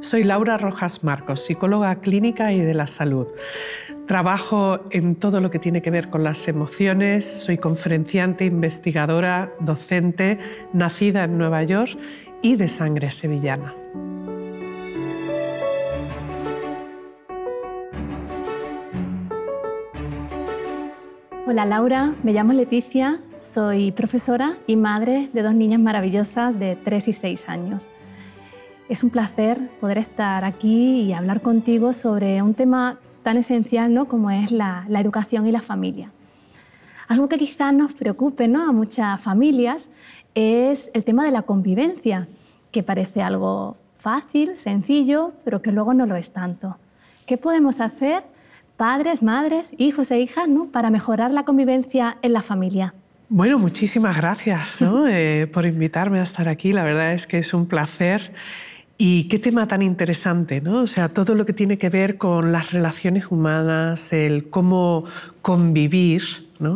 Soy Laura Rojas Marcos, psicóloga clínica y de la salud. Trabajo en todo lo que tiene que ver con las emociones, soy conferenciante, investigadora, docente, nacida en Nueva York y de sangre sevillana. Hola Laura, me llamo Leticia, soy profesora y madre de dos niñas maravillosas de 3 y 6 años. Es un placer poder estar aquí y hablar contigo sobre un tema tan esencial ¿no? como es la, educación y la familia. Algo que quizás nos preocupe a muchas familias es el tema de la convivencia, que parece algo fácil, sencillo, pero que luego no lo es tanto. ¿Qué podemos hacer, padres, madres, hijos e hijas, ¿no? para mejorar la convivencia en la familia? Bueno, muchísimas gracias eh, por invitarme a estar aquí. La verdad es que es un placer y qué tema tan interesante, ¿no? O sea, todo lo que tiene que ver con las relaciones humanas, el cómo convivir,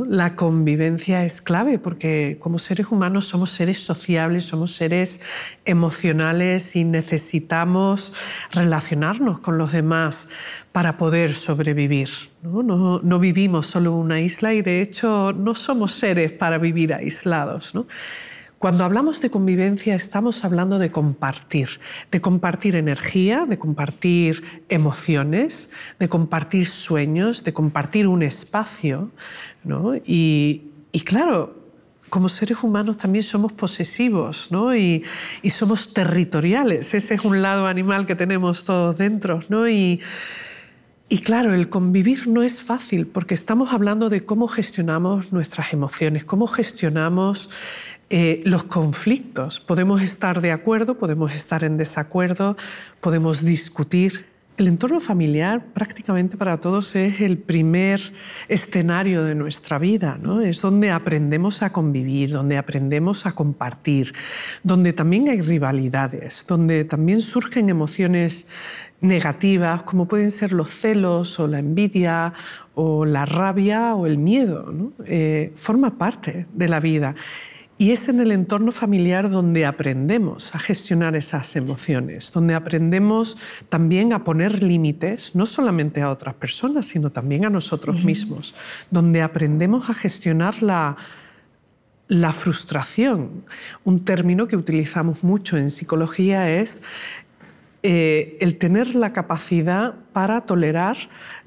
La convivencia es clave porque como seres humanos somos seres sociables, somos seres emocionales y necesitamos relacionarnos con los demás para poder sobrevivir. ¿no? vivimos solo en una isla y de hecho no somos seres para vivir aislados, cuando hablamos de convivencia estamos hablando de compartir, de compartir energía, de compartir emociones, de compartir sueños, de compartir un espacio. ¿no? Y, y claro, como seres humanos también somos posesivos ¿no? y, y, somos territoriales. Ese es un lado animal que tenemos todos dentro. ¿no? Y, y claro, el convivir no es fácil porque estamos hablando de cómo gestionamos nuestras emociones, cómo gestionamos eh, los conflictos. Podemos estar de acuerdo, podemos estar en desacuerdo, podemos discutir, el entorno familiar prácticamente para todos es el primer escenario de nuestra vida, Es donde aprendemos a convivir, donde aprendemos a compartir, donde también hay rivalidades, donde también surgen emociones negativas como pueden ser los celos o la envidia o la rabia o el miedo, eh, forma parte de la vida y es en el entorno familiar donde aprendemos a gestionar esas emociones, donde aprendemos también a poner límites, no solamente a otras personas, sino también a nosotros mismos, donde aprendemos a gestionar la, frustración. Un término que utilizamos mucho en psicología es eh, el tener la capacidad para tolerar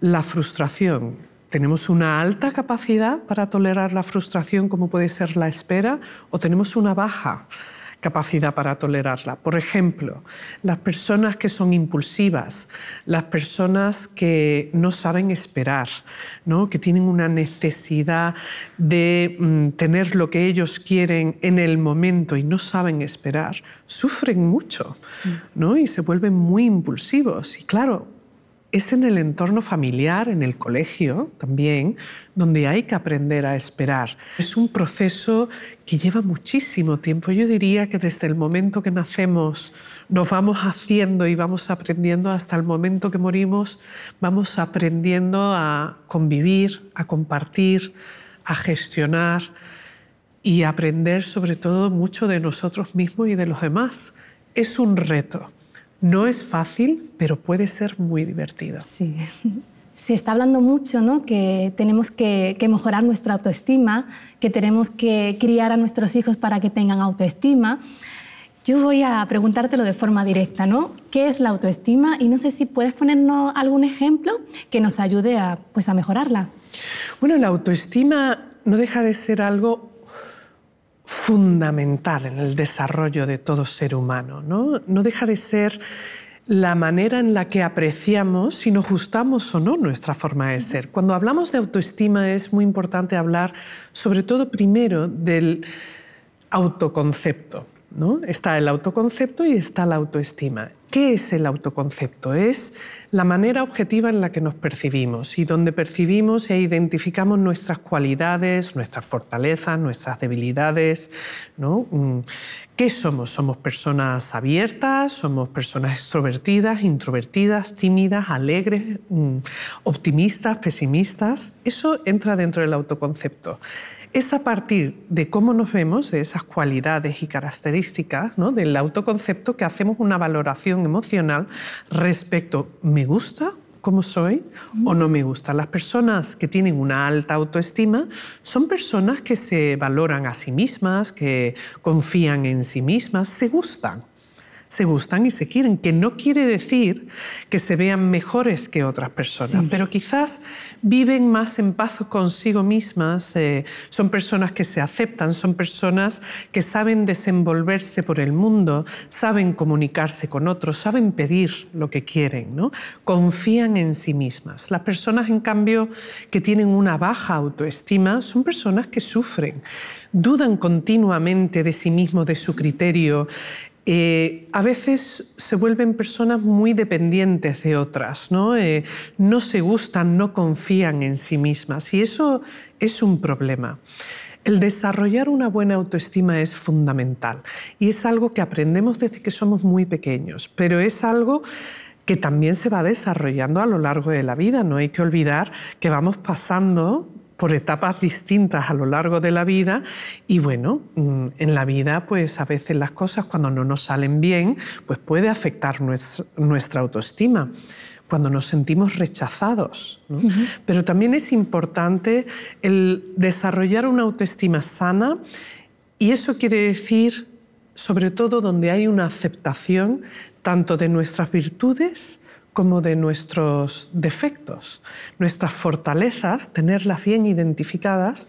la frustración, ¿Tenemos una alta capacidad para tolerar la frustración como puede ser la espera o tenemos una baja capacidad para tolerarla? Por ejemplo, las personas que son impulsivas, las personas que no saben esperar, que tienen una necesidad de mm, tener lo que ellos quieren en el momento y no saben esperar, sufren mucho ¿no? y se vuelven muy impulsivos. Y claro, es en el entorno familiar, en el colegio también, donde hay que aprender a esperar. Es un proceso que lleva muchísimo tiempo. Yo diría que desde el momento que nacemos nos vamos haciendo y vamos aprendiendo hasta el momento que morimos, vamos aprendiendo a convivir, a compartir, a gestionar y aprender sobre todo mucho de nosotros mismos y de los demás. Es un reto no es fácil, pero puede ser muy divertido. Sí. Se está hablando mucho, ¿no? Que tenemos que, mejorar nuestra autoestima, que tenemos que criar a nuestros hijos para que tengan autoestima. Yo voy a preguntártelo de forma directa, ¿no? ¿Qué es la autoestima? Y no sé si puedes ponernos algún ejemplo que nos ayude a, pues, a mejorarla. Bueno, la autoestima no deja de ser algo fundamental en el desarrollo de todo ser humano. No, deja de ser la manera en la que apreciamos si nos gustamos o no nuestra forma de ser. Cuando hablamos de autoestima es muy importante hablar sobre todo primero del autoconcepto. Está el autoconcepto y está la autoestima. ¿Qué es el autoconcepto? Es la manera objetiva en la que nos percibimos y donde percibimos e identificamos nuestras cualidades, nuestras fortalezas, nuestras debilidades. ¿no? Mm, ¿Qué somos? ¿Somos personas abiertas? ¿Somos personas extrovertidas, introvertidas, tímidas, alegres, mm, optimistas, pesimistas? Eso entra dentro del autoconcepto. Es a partir de cómo nos vemos, de esas cualidades y características del autoconcepto, que hacemos una valoración emocional respecto, ¿me gusta como soy o no me gusta. Las personas que tienen una alta autoestima son personas que se valoran a sí mismas, que confían en sí mismas, se gustan se gustan y se quieren, que no quiere decir que se vean mejores que otras personas, pero quizás viven más en paz consigo mismas, eh, son personas que se aceptan, son personas que saben desenvolverse por el mundo, saben comunicarse con otros, saben pedir lo que quieren, ¿no? confían en sí mismas. Las personas, en cambio, que tienen una baja autoestima son personas que sufren, dudan continuamente de sí mismos, de su criterio, eh, a veces se vuelven personas muy dependientes de otras, ¿no? Eh, no se gustan, no confían en sí mismas y eso es un problema. El desarrollar una buena autoestima es fundamental y es algo que aprendemos desde que somos muy pequeños, pero es algo que también se va desarrollando a lo largo de la vida. No hay que olvidar que vamos pasando por etapas distintas a lo largo de la vida y bueno, mm, en la vida pues a veces las cosas cuando no nos salen bien pues puede afectar nuestra autoestima cuando nos sentimos rechazados. Pero también es importante el desarrollar una autoestima sana y eso quiere decir sobre todo donde hay una aceptación tanto de nuestras virtudes como de nuestros defectos, nuestras fortalezas, tenerlas bien identificadas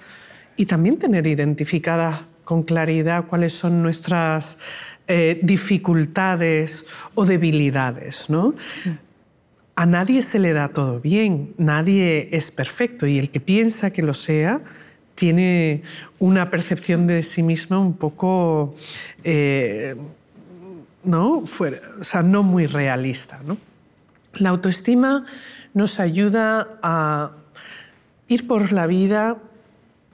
y también tener identificadas con claridad cuáles son nuestras eh, dificultades o debilidades. A nadie se le da todo bien, nadie es perfecto y el que piensa que lo sea tiene una percepción de sí misma un poco... Eh, ¿no? o sea, no muy realista. ¿no? La autoestima nos ayuda a ir por la vida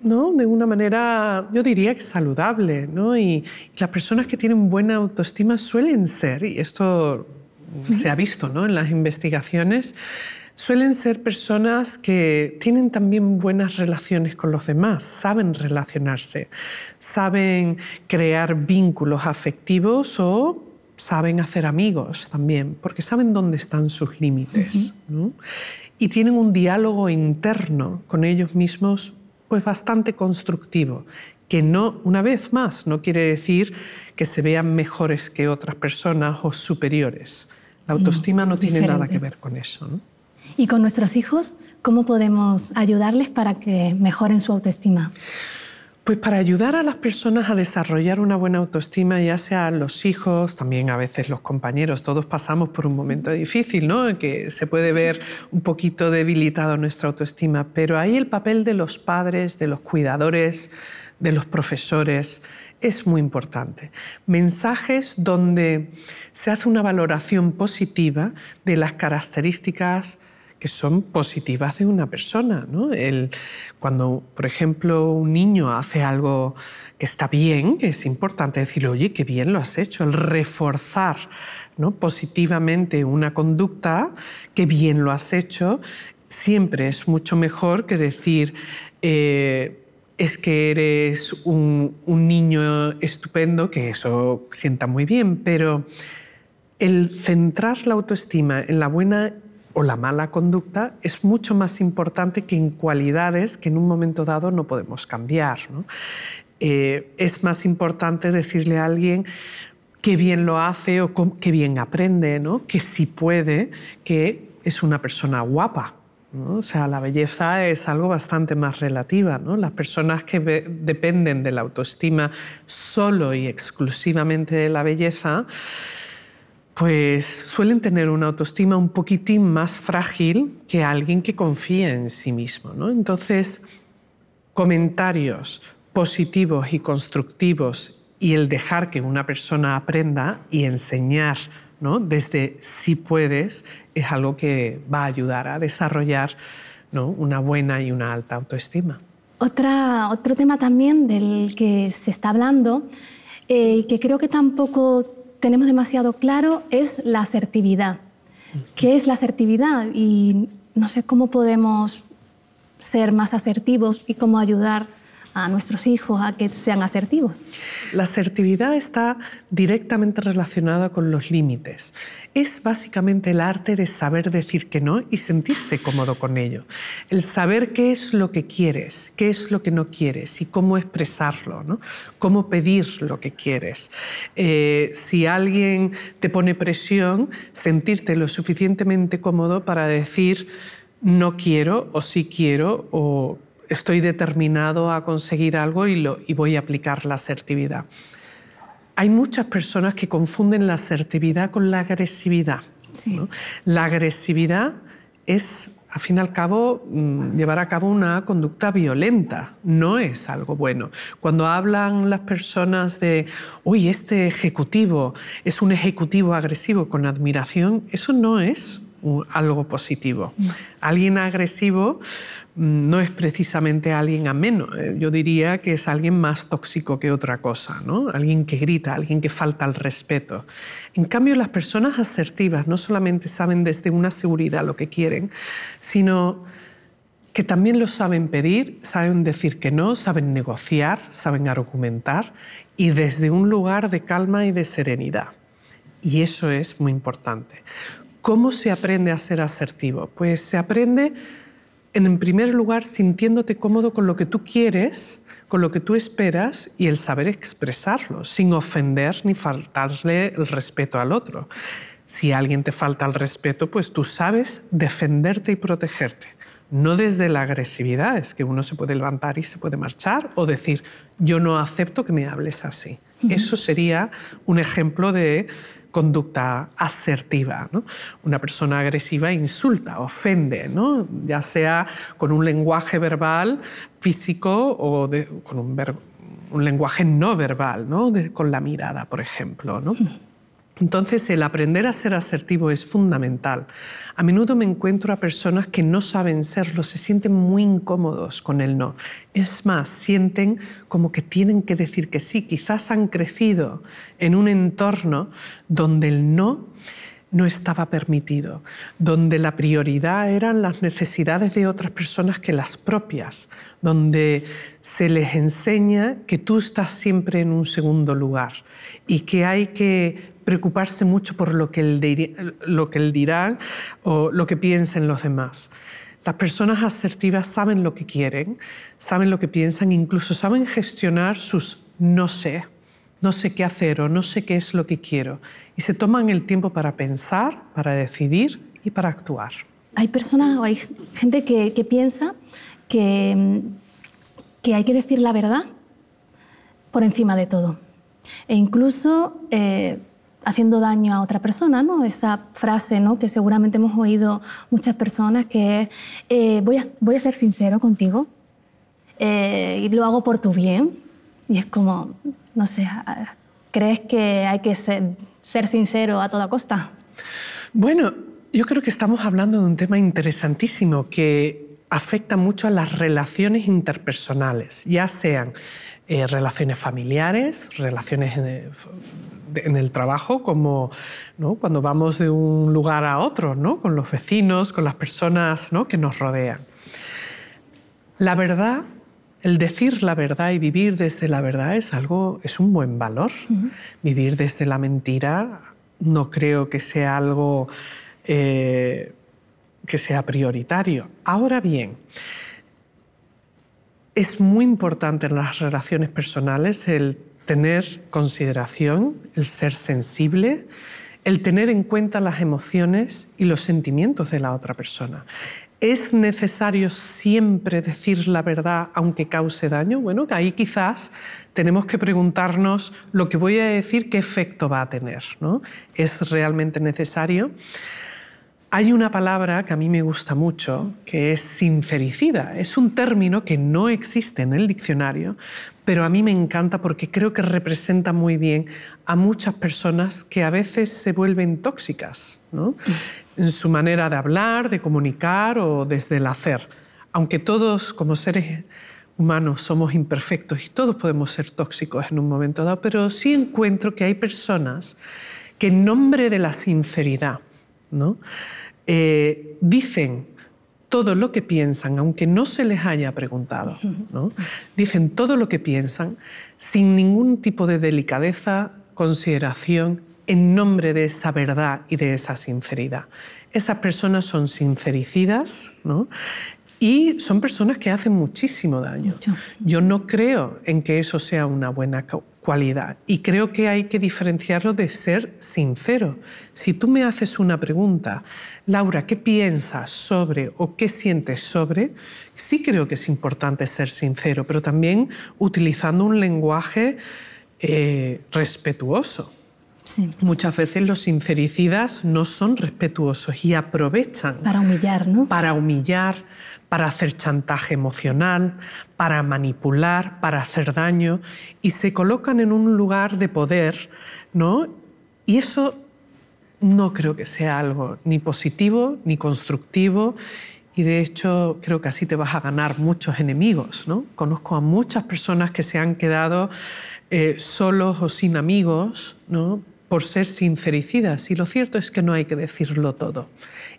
¿no? de una manera, yo diría saludable. ¿no? Y, las personas que tienen buena autoestima suelen ser, y esto se ha visto ¿no? en las investigaciones, suelen ser personas que tienen también buenas relaciones con los demás, saben relacionarse, saben crear vínculos afectivos o saben hacer amigos también, porque saben dónde están sus límites. Y tienen un diálogo interno con ellos mismos pues bastante constructivo, que no, una vez más, no quiere decir que se vean mejores que otras personas o superiores. La autoestima no, tiene nada que ver con eso. ¿Y con nuestros hijos, cómo podemos ayudarles para que mejoren su autoestima? Pues para ayudar a las personas a desarrollar una buena autoestima, ya sean los hijos, también a veces los compañeros, todos pasamos por un momento difícil, ¿no? Que se puede ver un poquito debilitado nuestra autoestima, pero ahí el papel de los padres, de los cuidadores, de los profesores es muy importante. Mensajes donde se hace una valoración positiva de las características, que son positivas de una persona. cuando, por ejemplo, un niño hace algo que está bien, es importante decirle, oye, qué bien lo has hecho, el reforzar positivamente una conducta, qué bien lo has hecho, siempre es mucho mejor que decir... Eh, es que eres un, un, niño estupendo, que eso sienta muy bien, pero el centrar la autoestima en la buena o la mala conducta es mucho más importante que en cualidades que en un momento dado no podemos cambiar. Eh, es más importante decirle a alguien qué bien lo hace o qué bien aprende, ¿no? que si puede, que es una persona guapa. O sea, la belleza es algo bastante más relativa. Las personas que dependen de la autoestima solo y exclusivamente de la belleza, pues suelen tener una autoestima un poquitín más frágil que alguien que confía en sí mismo. ¿no? Entonces, comentarios positivos y constructivos y el dejar que una persona aprenda y enseñar ¿no? desde si puedes es algo que va a ayudar a desarrollar una buena y una alta autoestima. Otra, otro tema también del que se está hablando, eh, y que creo que tampoco tenemos demasiado claro es la asertividad. ¿Qué es la asertividad? Y no sé cómo podemos ser más asertivos y cómo ayudar a nuestros hijos a que sean asertivos. La asertividad está directamente relacionada con los límites. Es básicamente el arte de saber decir que no y sentirse cómodo con ello. El saber qué es lo que quieres, qué es lo que no quieres y cómo expresarlo, ¿no? cómo pedir lo que quieres. Eh, si alguien te pone presión, sentirte lo suficientemente cómodo para decir no quiero o sí quiero o estoy determinado a conseguir algo y, voy a aplicar la asertividad. Hay muchas personas que confunden la asertividad con la agresividad. La agresividad es, al fin y al cabo, mm, llevar a cabo una conducta violenta. No es algo bueno. Cuando hablan las personas de, uy, este ejecutivo es un ejecutivo agresivo con admiración, eso no es algo positivo. Alguien agresivo no es precisamente alguien ameno, eh, yo diría que es alguien más tóxico que otra cosa, ¿no? alguien que grita, alguien que falta al respeto. En cambio, las personas asertivas no solamente saben desde una seguridad lo que quieren, sino que también lo saben pedir, saben decir que no, saben negociar, saben argumentar y desde un lugar de calma y de serenidad. Y eso es muy importante. ¿Cómo se aprende a ser asertivo? Pues se aprende en primer lugar, sintiéndote cómodo con lo que tú quieres, con lo que tú esperas y el saber expresarlo, sin ofender ni faltarle el respeto al otro. Si alguien te falta el respeto, pues tú sabes defenderte y protegerte. No desde la agresividad, es que uno se puede levantar y se puede marchar o decir, yo no acepto que me hables así. Eso sería un ejemplo de conducta asertiva. Una persona agresiva insulta, ofende, ¿no? ya sea con un lenguaje verbal, físico o con un, lenguaje no verbal, ¿no? con la mirada, por ejemplo. ¿no? Hmm. Entonces, el aprender a ser asertivo es fundamental. A menudo me encuentro a personas que no saben serlo, se sienten muy incómodos con el no. Es más, sienten como que tienen que decir que sí. Quizás han crecido en un entorno donde el no no estaba permitido, donde la prioridad eran las necesidades de otras personas que las propias, donde se les enseña que tú estás siempre en un segundo lugar y que hay que preocuparse mucho por lo que él, dirá o lo que piensen los demás. Las personas asertivas saben lo que quieren, saben lo que piensan, incluso saben gestionar sus no sé, no sé qué hacer o no sé qué es lo que quiero. Y se toman el tiempo para pensar, para decidir y para actuar. Hay personas o hay gente que, piensa que, que, hay que decir la verdad por encima de todo. E incluso eh, haciendo daño a otra persona, ¿no? Esa frase, ¿no? Que seguramente hemos oído muchas personas que es, eh, voy, a, voy a ser sincero contigo eh, y lo hago por tu bien. Y es como, no sé, ah, ¿crees que hay que ser, ser sincero a toda costa? Bueno, yo creo que estamos hablando de un tema interesantísimo que afecta mucho a las relaciones interpersonales, ya sean eh, relaciones familiares, relaciones en el, trabajo, como cuando vamos de un lugar a otro, con los vecinos, con las personas que nos rodean. La verdad el decir la verdad y vivir desde la verdad es algo, es un buen valor. Vivir desde la mentira no creo que sea algo eh, que sea prioritario. Ahora bien, es muy importante en las relaciones personales el tener consideración, el ser sensible, el tener en cuenta las emociones y los sentimientos de la otra persona. ¿Es necesario siempre decir la verdad aunque cause daño? Bueno, ahí quizás tenemos que preguntarnos lo que voy a decir, qué efecto va a tener. ¿Es realmente necesario? Hay una palabra que a mí me gusta mucho, que es sincericida. Es un término que no existe en el diccionario, pero a mí me encanta porque creo que representa muy bien a muchas personas que a veces se vuelven tóxicas en su manera de hablar, de comunicar o desde el hacer. Aunque todos como seres humanos somos imperfectos y todos podemos ser tóxicos en un momento dado, pero sí encuentro que hay personas que en nombre de la sinceridad, ¿no? Eh, dicen todo lo que piensan, aunque no se les haya preguntado. Dicen todo lo que piensan sin ningún tipo de delicadeza, consideración, en nombre de esa verdad y de esa sinceridad. Esas personas son sincericidas y son personas que hacen muchísimo daño. Yo no creo en que eso sea una buena y creo que hay que diferenciarlo de ser sincero. Si tú me haces una pregunta, Laura, ¿qué piensas sobre o qué sientes sobre? Sí creo que es importante ser sincero, pero también utilizando un lenguaje eh, respetuoso. Muchas veces los sincericidas no son respetuosos y aprovechan. Para humillar, Para humillar, para hacer chantaje emocional, para manipular, para hacer daño y se colocan en un lugar de poder, ¿no? Y eso no creo que sea algo ni positivo ni constructivo y de hecho creo que así te vas a ganar muchos enemigos, ¿no? Conozco a muchas personas que se han quedado eh, solos o sin amigos, ¿no? por ser sincericidas y lo cierto es que no hay que decirlo todo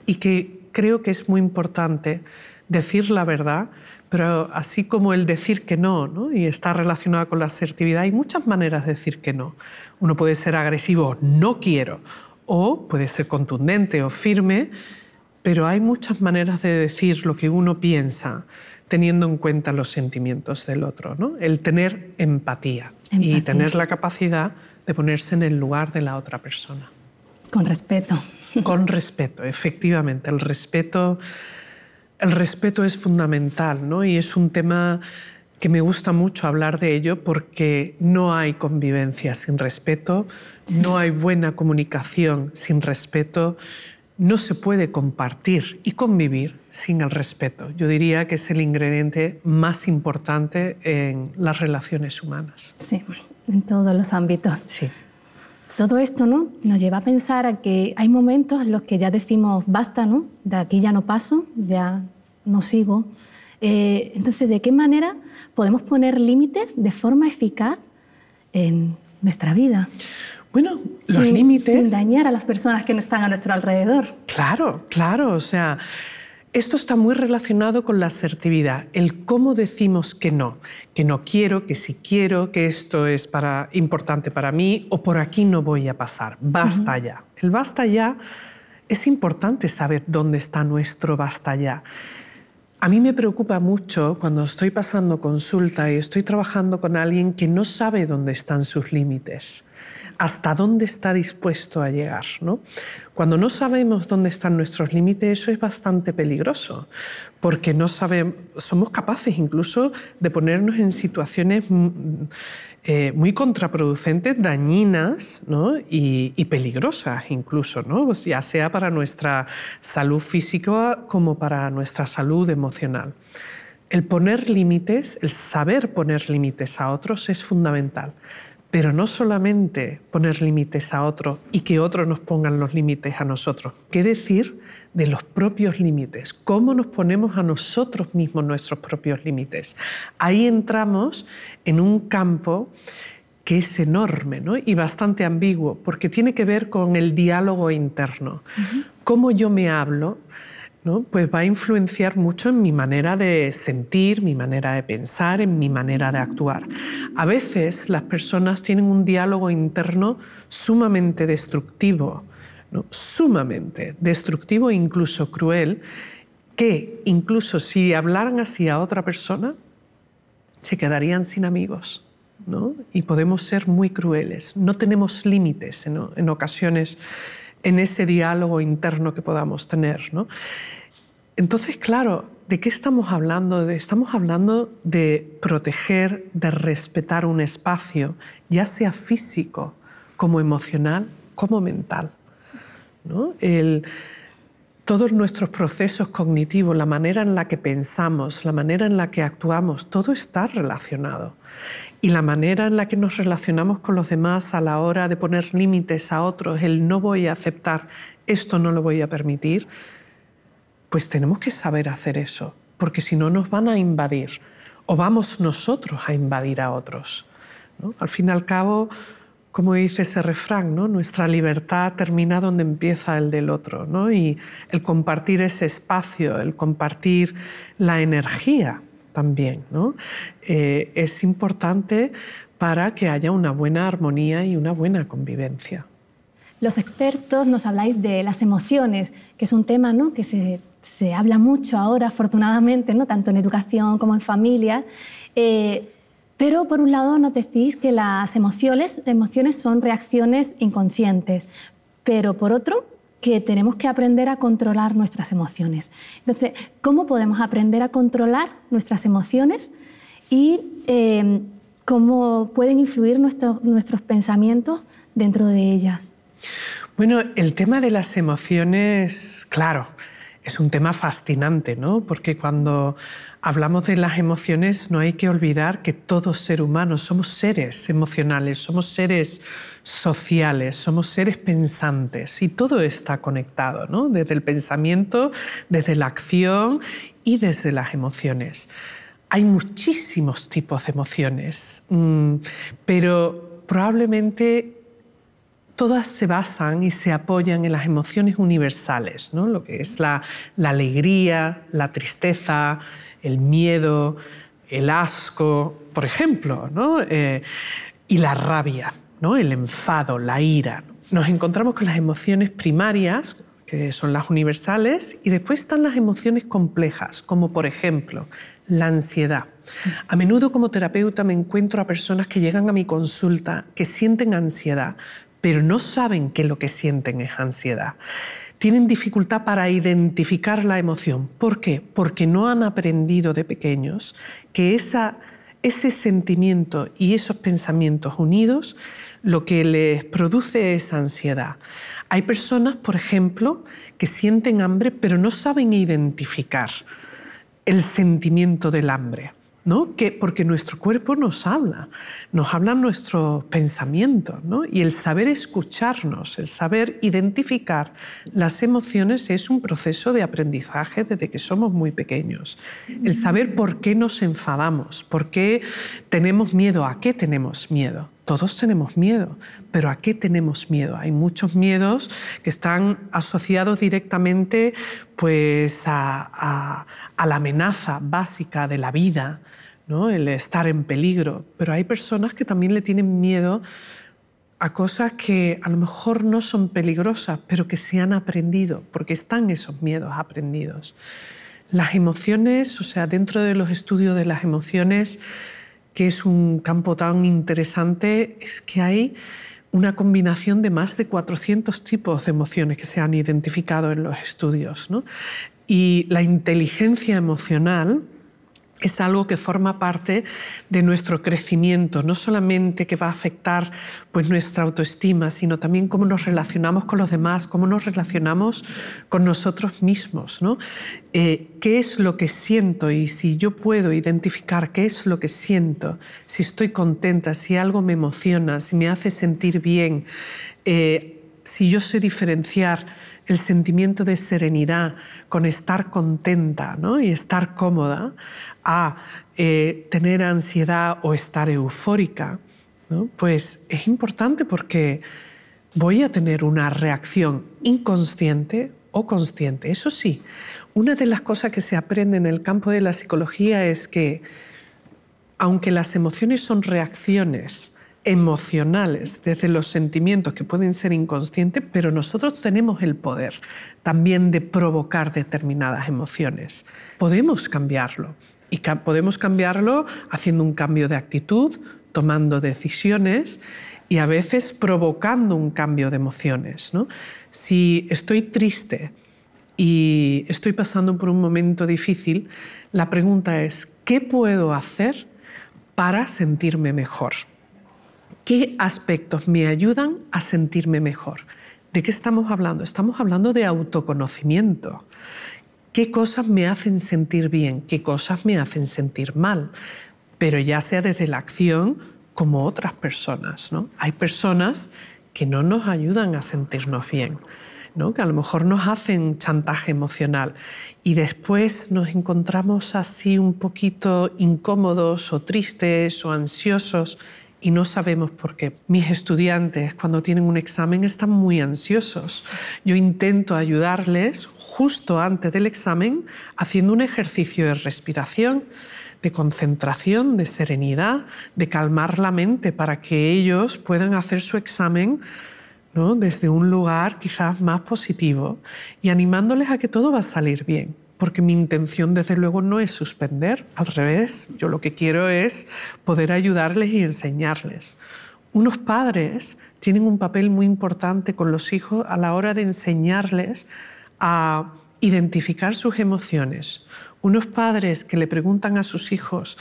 y que creo que es muy importante decir la verdad, pero así como el decir que no, y está relacionado con la asertividad, hay muchas maneras de decir que no. Uno puede ser agresivo, no quiero, o puede ser contundente o firme, pero hay muchas maneras de decir lo que uno piensa teniendo en cuenta los sentimientos del otro, ¿no? el tener empatía. y tener la capacidad de ponerse en el lugar de la otra persona. Con respeto. Con respeto, efectivamente. El respeto, el respeto es fundamental, ¿no? Y es un tema que me gusta mucho hablar de ello porque no hay convivencia sin respeto, no hay buena comunicación sin respeto, no se puede compartir y convivir sin el respeto. Yo diría que es el ingrediente más importante en las relaciones humanas. Sí, en todos los ámbitos. Sí. Todo esto ¿no? nos lleva a pensar a que hay momentos en los que ya decimos, basta, ¿no? de aquí ya no paso, ya no sigo. Eh, entonces, ¿de qué manera podemos poner límites de forma eficaz en nuestra vida? Bueno, los límites... Sin dañar a las personas que no están a nuestro alrededor. Claro, claro, o sea esto está muy relacionado con la asertividad, el cómo decimos que no, que no quiero, que sí quiero, que esto es para, importante para mí o por aquí no voy a pasar, basta ya. El basta ya es importante saber dónde está nuestro basta ya. A mí me preocupa mucho cuando estoy pasando consulta y estoy trabajando con alguien que no sabe dónde están sus límites hasta dónde está dispuesto a llegar. ¿no? Cuando no sabemos dónde están nuestros límites, eso es bastante peligroso, porque no sabemos, somos capaces incluso de ponernos en situaciones mm, eh, muy contraproducentes, dañinas y, peligrosas incluso, pues ya sea para nuestra salud física como para nuestra salud emocional. El poner límites, el saber poner límites a otros es fundamental. Pero no solamente poner límites a otros y que otros nos pongan los límites a nosotros. ¿Qué decir de los propios límites? ¿Cómo nos ponemos a nosotros mismos nuestros propios límites? Ahí entramos en un campo que es enorme y bastante ambiguo, porque tiene que ver con el diálogo interno. Cómo yo me hablo pues va a influenciar mucho en mi manera de sentir, mi manera de pensar, en mi manera de actuar. A veces las personas tienen un diálogo interno sumamente destructivo, sumamente destructivo e incluso cruel, que incluso si hablaran así a otra persona, se quedarían sin amigos. Y podemos ser muy crueles, no tenemos límites en ocasiones en ese diálogo interno que podamos tener. Entonces, claro, ¿de qué estamos hablando? estamos hablando de proteger, de respetar un espacio, ya sea físico, como emocional, como mental. El, todos nuestros procesos cognitivos, la manera en la que pensamos, la manera en la que actuamos, todo está relacionado. Y la manera en la que nos relacionamos con los demás a la hora de poner límites a otros, el no voy a aceptar, esto no lo voy a permitir, pues tenemos que saber hacer eso, porque si no nos van a invadir o vamos nosotros a invadir a otros. Al fin y al cabo, como dice ese refrán, nuestra libertad termina donde empieza el del otro, y el compartir ese espacio, el compartir la energía también. ¿no? Eh, es importante para que haya una buena armonía y una buena convivencia. Los expertos nos habláis de las emociones, que es un tema ¿no? que se, habla mucho ahora, afortunadamente, ¿no? tanto en educación como en familia. Eh, pero por un lado nos decís que las emociones, emociones son reacciones inconscientes, pero por otro que tenemos que aprender a controlar nuestras emociones. Entonces, ¿cómo podemos aprender a controlar nuestras emociones y em, cómo pueden influir nuestros nuestros pensamientos dentro de ellas? Bueno, el tema de las emociones, claro, es un tema fascinante, ¿no? Porque cuando hablamos de las emociones no hay que olvidar que todos, ser humanos, somos seres emocionales, somos seres sociales, somos seres pensantes y todo está conectado, ¿no? desde el pensamiento, desde la acción y desde las emociones. Hay muchísimos tipos de emociones, mm, pero probablemente todas se basan y se apoyan en las emociones universales, ¿no? lo que es la, alegría, la tristeza, el miedo, el asco, por ejemplo, eh, y la rabia el enfado, la ira. Nos encontramos con las emociones primarias, que son las universales, y después están las emociones complejas, como por ejemplo la ansiedad. A menudo como terapeuta me encuentro a personas que llegan a mi consulta que sienten ansiedad, pero no saben que lo que sienten es ansiedad. Tienen dificultad para identificar la emoción. ¿Por qué? Porque no han aprendido de pequeños que ese sentimiento y esos pensamientos unidos lo que les produce es ansiedad. Hay personas, por ejemplo, que sienten hambre pero no saben identificar el sentimiento del hambre porque nuestro cuerpo nos habla, nos hablan nuestro pensamiento. Y el saber escucharnos, el saber identificar las emociones es un proceso de aprendizaje desde que somos muy pequeños. El saber por qué nos enfadamos, por qué tenemos miedo, a qué tenemos miedo. Todos tenemos miedo, pero ¿a qué tenemos miedo? Hay muchos miedos que están asociados directamente pues, a la amenaza básica de la vida, el estar en peligro, pero hay personas que también le tienen miedo a cosas que a lo mejor no son peligrosas, pero que se han aprendido, porque están esos miedos aprendidos. Las emociones, o sea, dentro de los estudios de las emociones, que es un campo tan interesante, es que hay una combinación de más de 400 tipos de emociones que se han identificado en los estudios. Y la inteligencia emocional, es algo que forma parte de nuestro crecimiento, no solamente que va a afectar pues, nuestra autoestima, sino también cómo nos relacionamos con los demás, cómo nos relacionamos con nosotros mismos. ¿no? Eh, ¿Qué es lo que siento? Y si yo puedo identificar qué es lo que siento, si estoy contenta, si algo me emociona, si me hace sentir bien, eh, si yo sé diferenciar el sentimiento de serenidad, con estar contenta y estar cómoda, a eh, tener ansiedad o estar eufórica, pues es importante porque voy a tener una reacción inconsciente o consciente. Eso sí, una de las cosas que se aprende en el campo de la psicología es que aunque las emociones son reacciones emocionales desde los sentimientos que pueden ser inconscientes, pero nosotros tenemos el poder también de provocar determinadas emociones. Podemos cambiarlo. Y podemos cambiarlo haciendo un cambio de actitud, tomando decisiones y a veces provocando un cambio de emociones. ¿no? Si estoy triste y estoy pasando por un momento difícil, la pregunta es, ¿qué puedo hacer para sentirme mejor? ¿Qué aspectos me ayudan a sentirme mejor? ¿De qué estamos hablando? Estamos hablando de autoconocimiento qué cosas me hacen sentir bien, qué cosas me hacen sentir mal, pero ya sea desde la acción como otras personas. ¿no? Hay personas que no nos ayudan a sentirnos bien. ¿no? que a lo mejor nos hacen chantaje emocional y después nos encontramos así un poquito incómodos o tristes o ansiosos y no sabemos por qué. Mis estudiantes cuando tienen un examen están muy ansiosos. Yo intento ayudarles justo antes del examen haciendo un ejercicio de respiración, de concentración, de serenidad, de calmar la mente para que ellos puedan hacer su examen desde un lugar quizás más positivo y animándoles a que todo va a salir bien porque mi intención desde luego no es suspender, al revés, yo lo que quiero es poder ayudarles y enseñarles. Unos padres tienen un papel muy importante con los hijos a la hora de enseñarles a identificar sus emociones. Unos padres que le preguntan a sus hijos,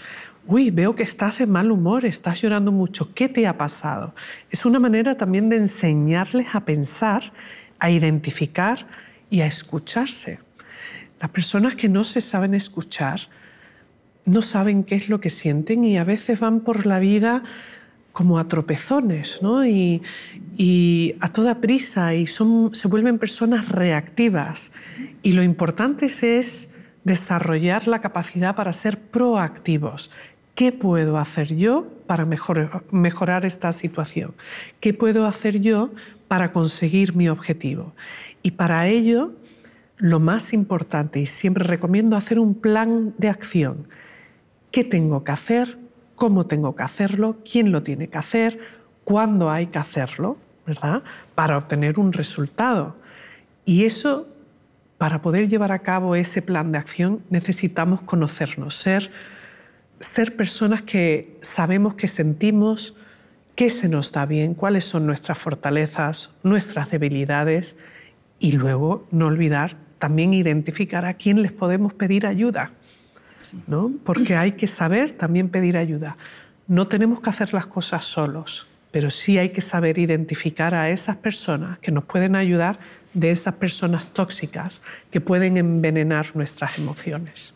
uy, veo que estás de mal humor, estás llorando mucho, ¿qué te ha pasado? Es una manera también de enseñarles a pensar, a identificar y a escucharse. Las personas que no se saben escuchar, no saben qué es lo que sienten y a veces van por la vida como a tropezones y, a toda prisa y son, se vuelven personas reactivas. Y lo importante es desarrollar la capacidad para ser proactivos. ¿Qué puedo hacer yo para mejorar esta situación? ¿Qué puedo hacer yo para conseguir mi objetivo? Y para ello lo más importante, y siempre recomiendo hacer un plan de acción. ¿Qué tengo que hacer? ¿Cómo tengo que hacerlo? ¿Quién lo tiene que hacer? ¿Cuándo hay que hacerlo? ¿Verdad? Para obtener un resultado. Y eso, para poder llevar a cabo ese plan de acción, necesitamos conocernos, ser, ser personas que sabemos que sentimos, qué se nos da bien, cuáles son nuestras fortalezas, nuestras debilidades y luego no olvidar también identificar a quién les podemos pedir ayuda, ¿no? porque hay que saber también pedir ayuda. No tenemos que hacer las cosas solos, pero sí hay que saber identificar a esas personas que nos pueden ayudar de esas personas tóxicas que pueden envenenar nuestras emociones.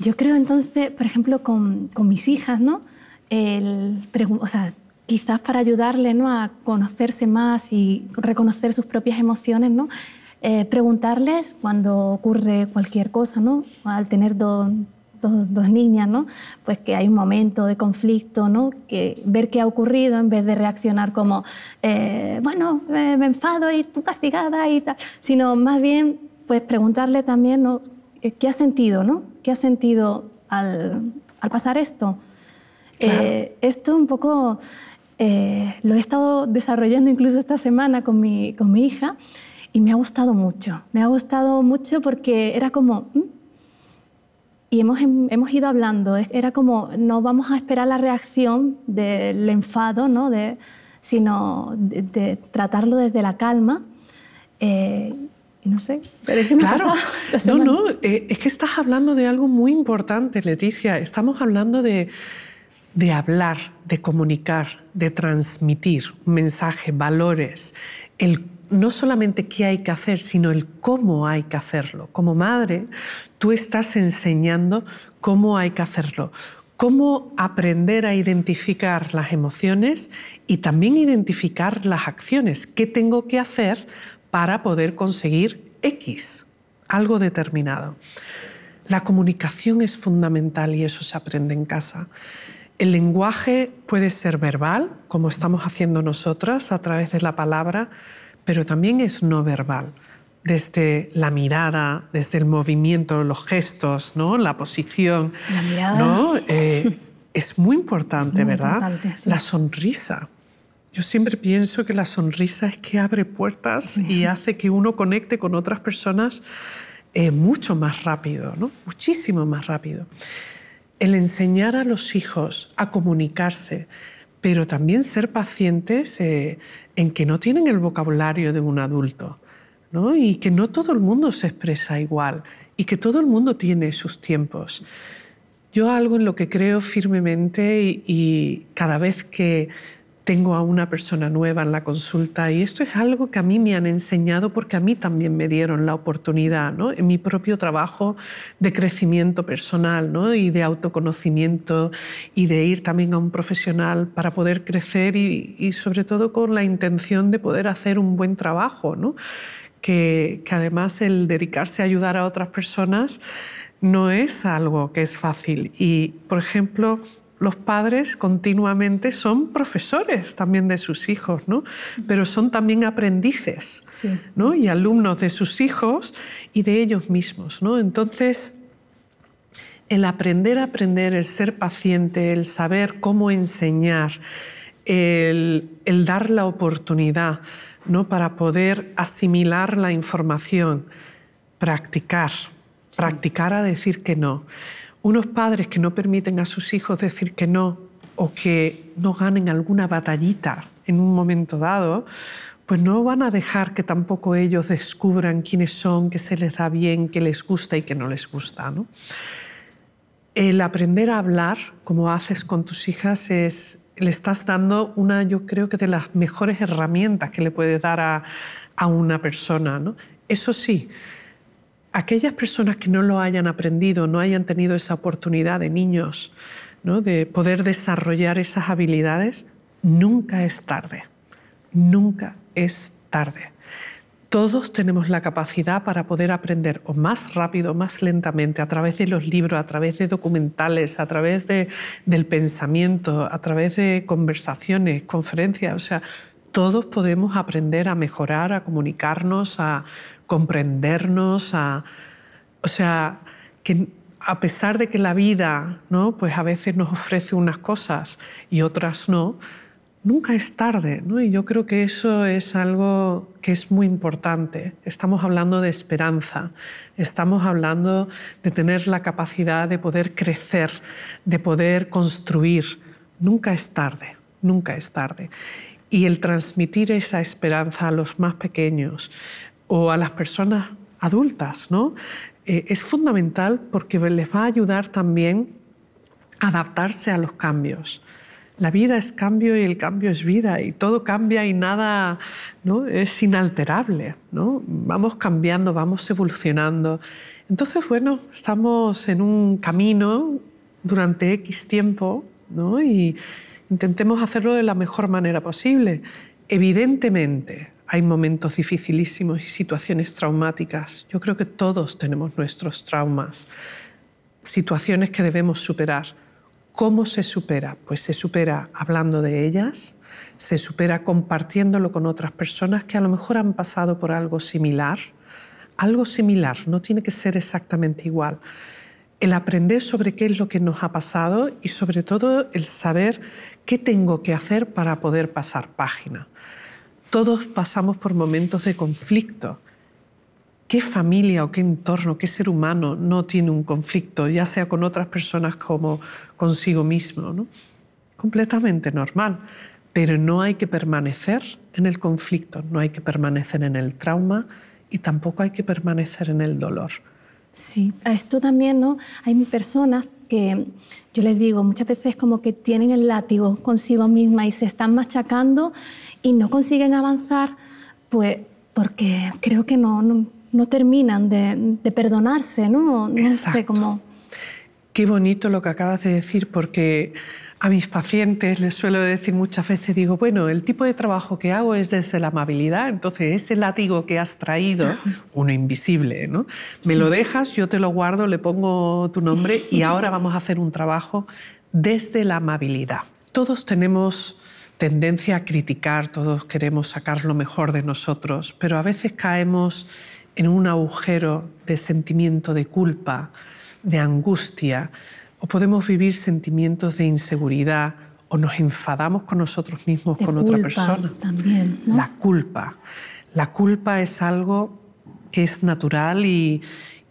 Yo creo entonces, por ejemplo, con, mis hijas, ¿no? El, o sea, quizás para ayudarle ¿no? a conocerse más y reconocer sus propias emociones, ¿no? Eh, preguntarles cuando ocurre cualquier cosa, ¿no? al tener dos, dos, niñas, ¿no? pues que hay un momento de conflicto, ¿no? que ver qué ha ocurrido en vez de reaccionar como, eh, bueno, me enfado y tú castigada y tal, sino más bien pues preguntarle también ¿no? Eh, qué ha sentido, ¿no? qué ha sentido al, al pasar esto. esto un poco eh, lo he estado desarrollando incluso esta semana con mi, con mi hija y me ha gustado mucho. Me ha gustado mucho porque era como... Mm". Y hemos, em, hemos, ido hablando, era como, no vamos a esperar la reacción del enfado, ¿no? de, sino de, tratarlo desde la calma. Eh, no sé, pero es que me claro. No, no, eh, es que estás hablando de algo muy importante, Leticia. Estamos hablando de de hablar, de comunicar, de transmitir un mensaje, valores, el no solamente qué hay que hacer, sino el cómo hay que hacerlo. Como madre, tú estás enseñando cómo hay que hacerlo, cómo aprender a identificar las emociones y también identificar las acciones. ¿Qué tengo que hacer para poder conseguir X, algo determinado? La comunicación es fundamental y eso se aprende en casa. El lenguaje puede ser verbal, como estamos haciendo nosotras a través de la palabra, pero también es no verbal. Desde la mirada, desde el movimiento, los gestos, ¿no? la posición. Eh, es muy importante, ¿verdad? La sonrisa. Yo siempre pienso que la sonrisa es que abre puertas y hace que uno conecte con otras personas eh, mucho más rápido, muchísimo más rápido el enseñar a los hijos a comunicarse, pero también ser pacientes eh, en que no tienen el vocabulario de un adulto, y que no todo el mundo se expresa igual, y que todo el mundo tiene sus tiempos. Yo algo en lo que creo firmemente y cada vez que tengo a una persona nueva en la consulta y esto es algo que a mí me han enseñado porque a mí también me dieron la oportunidad en mi propio trabajo de crecimiento personal y de autoconocimiento y de ir también a un profesional para poder crecer y, sobre todo con la intención de poder hacer un buen trabajo. que además el dedicarse a ayudar a otras personas no es algo que es fácil y, por ejemplo, los padres continuamente son profesores también de sus hijos, ¿no? pero son también aprendices ¿no? y alumnos de sus hijos y de ellos mismos. ¿no? Entonces, el aprender a aprender, el ser paciente, el saber cómo enseñar, el, dar la oportunidad ¿no? para poder asimilar la información, practicar, practicar a decir que no unos padres que no permiten a sus hijos decir que no o que no ganen alguna batallita en un momento dado, pues no van a dejar que tampoco ellos descubran quiénes son, qué se les da bien, qué les gusta y qué no les gusta. ¿no? El aprender a hablar, como haces con tus hijas, es le estás dando una, yo creo que de las mejores herramientas que le puedes dar a, a una persona. ¿no? Eso sí, aquellas personas que no lo hayan aprendido, no hayan tenido esa oportunidad de niños, de poder desarrollar esas habilidades, nunca es tarde. Nunca es tarde. Todos tenemos la capacidad para poder aprender o más rápido, más lentamente, a través de los libros, a través de documentales, a través del pensamiento, a través de conversaciones, conferencias. O sea, todos podemos aprender a mejorar, a comunicarnos, a, comprendernos, a, o sea, que a pesar de que la vida, ¿no? Pues a veces nos ofrece unas cosas y otras no, nunca es tarde, ¿no? Y yo creo que eso es algo que es muy importante. Estamos hablando de esperanza, estamos hablando de tener la capacidad de poder crecer, de poder construir. Nunca es tarde, nunca es tarde. Y el transmitir esa esperanza a los más pequeños, o a las personas adultas, ¿no? Eh, es fundamental porque les va a ayudar también a adaptarse a los cambios. La vida es cambio y el cambio es vida y todo cambia y nada ¿no? es inalterable. ¿no? Vamos cambiando, vamos evolucionando. Entonces, bueno, estamos en un camino durante X tiempo ¿no? y intentemos hacerlo de la mejor manera posible. Evidentemente, hay momentos dificilísimos y situaciones traumáticas. Yo creo que todos tenemos nuestros traumas, situaciones que debemos superar. ¿Cómo se supera? Pues se supera hablando de ellas, se supera compartiéndolo con otras personas que a lo mejor han pasado por algo similar. Algo similar, no tiene que ser exactamente igual. El aprender sobre qué es lo que nos ha pasado y sobre todo el saber qué tengo que hacer para poder pasar página. Todos pasamos por momentos de conflicto. ¿Qué familia o qué entorno, qué ser humano no tiene un conflicto, ya sea con otras personas como consigo mismo? Completamente normal. Pero no hay que permanecer en el conflicto, no hay que permanecer en el trauma y tampoco hay que permanecer en el dolor. Sí, esto también, ¿no? Hay personas que yo les digo, muchas veces como que tienen el látigo consigo misma y se están machacando y no consiguen avanzar, pues porque creo que no, no, terminan de, perdonarse, ¿no? No sé cómo... Qué bonito lo que acabas de decir, porque a mis pacientes les suelo decir muchas veces, digo, bueno, el tipo de trabajo que hago es desde la amabilidad, entonces ese látigo que has traído, uno invisible, ¿no? Me lo dejas, yo te lo guardo, le pongo tu nombre y ahora vamos a hacer un trabajo desde la amabilidad. Todos tenemos tendencia a criticar, todos queremos sacar lo mejor de nosotros, pero a veces caemos en un agujero de sentimiento de culpa, de angustia, o podemos vivir sentimientos de inseguridad o nos enfadamos con nosotros mismos, con otra persona. También, La culpa. La culpa es algo que es natural y,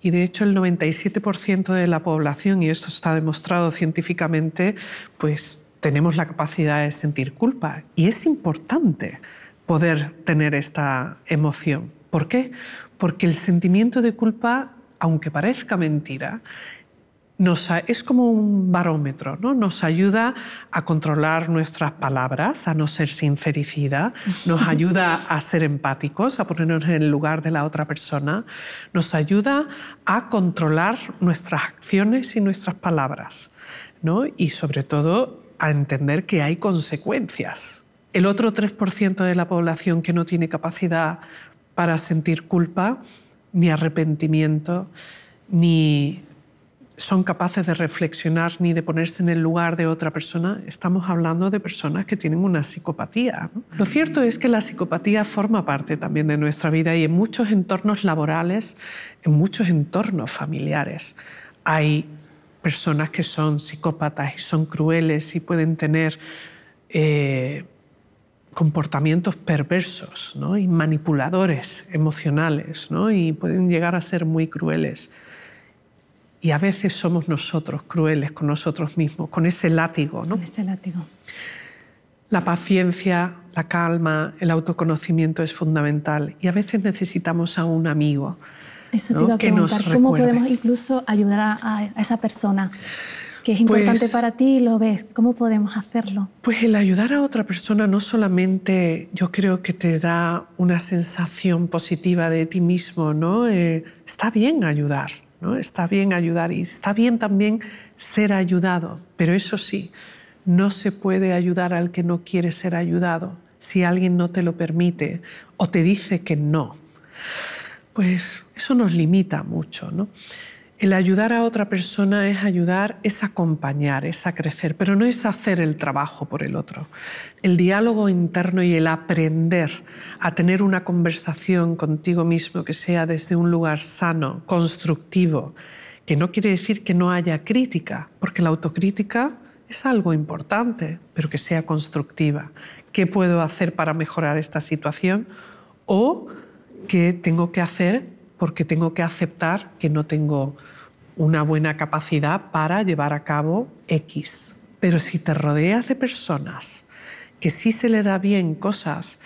y de hecho el 97% de la población, y esto está demostrado científicamente, pues tenemos la capacidad de sentir culpa. Y es importante poder tener esta emoción. ¿Por qué? Porque el sentimiento de culpa, aunque parezca mentira, es como un barómetro, ¿no? nos ayuda a controlar nuestras palabras, a no ser sincericida, nos ayuda a ser empáticos, a ponernos en el lugar de la otra persona, nos ayuda a controlar nuestras acciones y nuestras palabras, ¿no? y sobre todo a entender que hay consecuencias. El otro 3% de la población que no tiene capacidad para sentir culpa, ni arrepentimiento, ni son capaces de reflexionar ni de ponerse en el lugar de otra persona, estamos hablando de personas que tienen una psicopatía. Lo cierto es que la psicopatía forma parte también de nuestra vida y en muchos entornos laborales, en muchos entornos familiares, hay personas que son psicópatas y son crueles y pueden tener eh, comportamientos perversos y manipuladores emocionales y pueden llegar a ser muy crueles. Y a veces somos nosotros crueles con nosotros mismos, con ese látigo, ¿no? Con ese látigo. La paciencia, la calma, el autoconocimiento es fundamental y a veces necesitamos a un amigo. Eso iba a que preguntar, ¿cómo podemos incluso ayudar a, esa persona? que es importante pues para ti y lo ves. ¿Cómo podemos hacerlo? Pues el ayudar a otra persona no solamente yo creo que te da una sensación positiva de ti mismo, ¿no? Eh, está bien ayudar. Está bien ayudar y está bien también ser ayudado, pero eso sí, no se puede ayudar al que no quiere ser ayudado. Si alguien no te lo permite o te dice que no, pues eso nos limita mucho, el ayudar a otra persona es ayudar, es acompañar, es a crecer, pero no es hacer el trabajo por el otro. El diálogo interno y el aprender a tener una conversación contigo mismo que sea desde un lugar sano, constructivo, que no quiere decir que no haya crítica, porque la autocrítica es algo importante, pero que sea constructiva. ¿Qué puedo hacer para mejorar esta situación? ¿O qué tengo que hacer porque tengo que aceptar que no tengo una buena capacidad para llevar a cabo X. Pero si te rodeas de personas que sí se le da bien cosas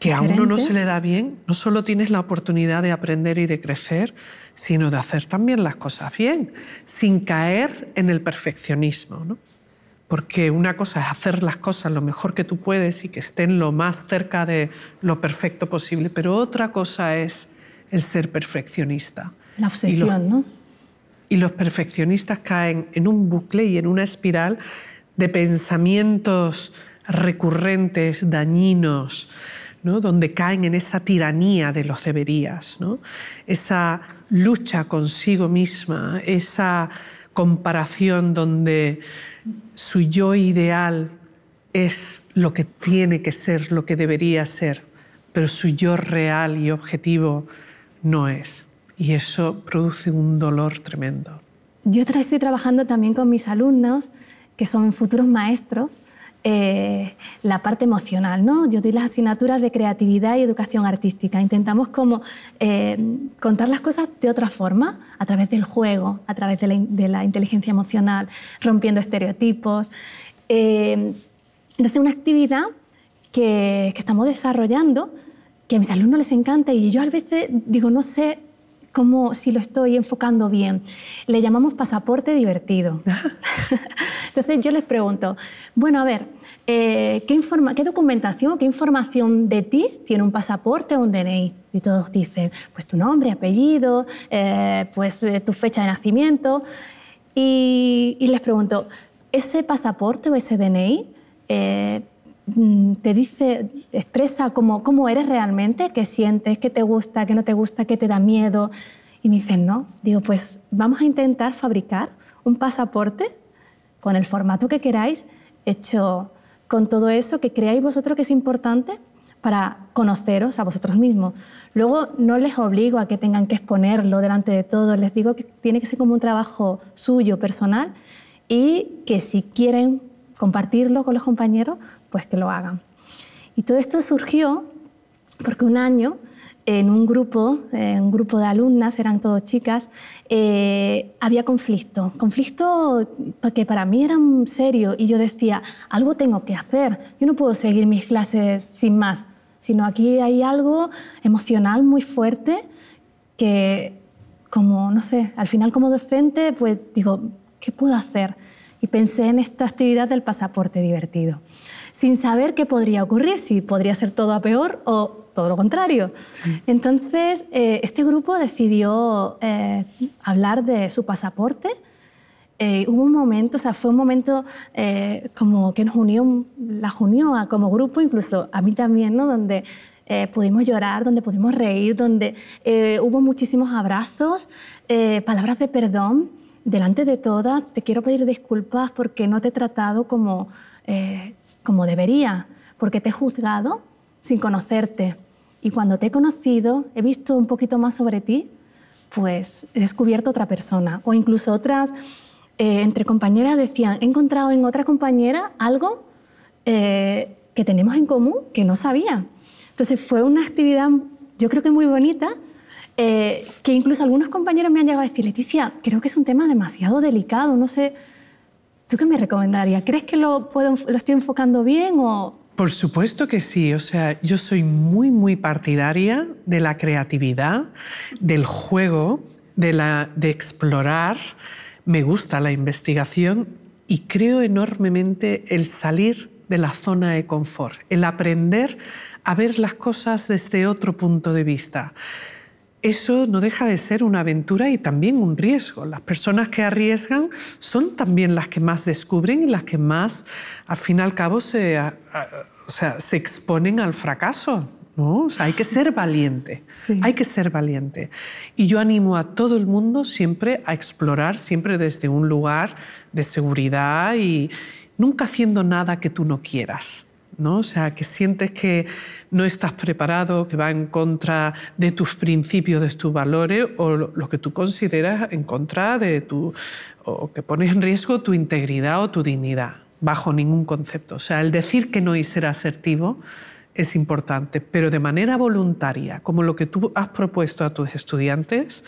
que a uno no se le da bien, no solo tienes la oportunidad de aprender y de crecer, sino de hacer también las cosas bien, sin caer en el perfeccionismo. Porque una cosa es hacer las cosas lo mejor que tú puedes y que estén lo más cerca de lo perfecto posible, pero otra cosa es el ser perfeccionista. La obsesión, ¿no? Y los perfeccionistas caen en un bucle y en una espiral de pensamientos recurrentes, dañinos, ¿no? donde caen en esa tiranía de los deberías, ¿no? esa lucha consigo misma, esa comparación donde su yo ideal es lo que tiene que ser, lo que debería ser, pero su yo real y objetivo no es y eso produce un dolor tremendo. Yo estoy trabajando también con mis alumnos, que son futuros maestros, eh, la parte emocional. ¿no? Yo doy las asignaturas de creatividad y educación artística. Intentamos como eh, contar las cosas de otra forma, a través del juego, a través de la, inteligencia emocional, rompiendo estereotipos. Eh, entonces, una actividad que, que estamos desarrollando, que a mis alumnos les encanta y yo a veces digo, no sé como si lo estoy enfocando bien. Le llamamos pasaporte divertido. Entonces yo les pregunto, bueno, a ver, eh, ¿qué, informa ¿qué documentación, qué información de ti tiene un pasaporte o un DNI? Y todos dicen, pues tu nombre, apellido, eh, pues eh, tu fecha de nacimiento. Y, les pregunto, ¿ese pasaporte o ese DNI Mm, te dice, expresa cómo, eres realmente, qué sientes, qué te gusta, qué no te gusta, qué te da miedo. Y me dicen, no, digo, pues vamos a intentar fabricar un pasaporte con el formato que queráis, hecho con todo eso que creáis vosotros que es importante para conoceros a vosotros mismos. Luego no les obligo a que tengan que exponerlo delante de todos, les digo que tiene que ser como un trabajo suyo, personal, y que si quieren compartirlo con los compañeros, pues que lo hagan. Y todo esto surgió porque un año en un grupo, en eh, un grupo de alumnas, eran todos chicas, eh, había conflicto. Conflicto que para mí era serio y yo decía, algo tengo que hacer, yo no puedo seguir mis clases sin más, sino aquí hay algo emocional muy fuerte que, como, no sé, al final como docente, pues digo, ¿qué puedo hacer? Y pensé en esta actividad del pasaporte divertido sin saber qué podría ocurrir, si podría ser todo a peor o todo lo contrario. Entonces, eh, este grupo decidió eh, hablar de su pasaporte. Eh, hubo un momento, o sea, fue un momento como que nos unió, las unió a, como grupo, incluso a mí también, ¿no? Donde pudimos llorar, donde pudimos reír, donde hubo muchísimos abrazos, palabras de perdón. Delante de todas, te quiero pedir disculpas porque no te he tratado como, eh, como debería, porque te he juzgado sin conocerte. Y cuando te he conocido, he visto un poquito más sobre ti, pues he descubierto otra persona. O incluso otras, eh, entre compañeras decían, he encontrado en otra compañera algo eh, que tenemos en común que no sabía. Entonces fue una actividad, yo creo que muy bonita, que incluso algunos compañeros me han llegado a decir, Leticia, creo que es un tema demasiado delicado, no sé ¿Tú qué me recomendarías? ¿Crees que lo, estoy enfocando bien o...? Por supuesto que sí, o sea, yo soy muy, muy partidaria de la creatividad, del juego, de, de explorar. Me gusta la investigación y creo enormemente el salir de la zona de confort, el aprender a ver las cosas desde otro punto de vista eso no deja de ser una aventura y también un riesgo. Las personas que arriesgan son también las que más descubren y las que más, al fin y al cabo, se, exponen al fracaso. hay que ser valiente, hay que ser valiente. Y yo animo a todo el mundo siempre a explorar, siempre desde un lugar de seguridad y nunca haciendo nada que tú no quieras. O sea, que sientes que no estás preparado, que va en contra de tus principios, de tus valores o lo que tú consideras en contra de tu o que pones en riesgo tu integridad o tu dignidad, bajo ningún concepto. O sea, el decir que no y ser asertivo es importante, pero de manera voluntaria, como lo que tú has propuesto a tus estudiantes,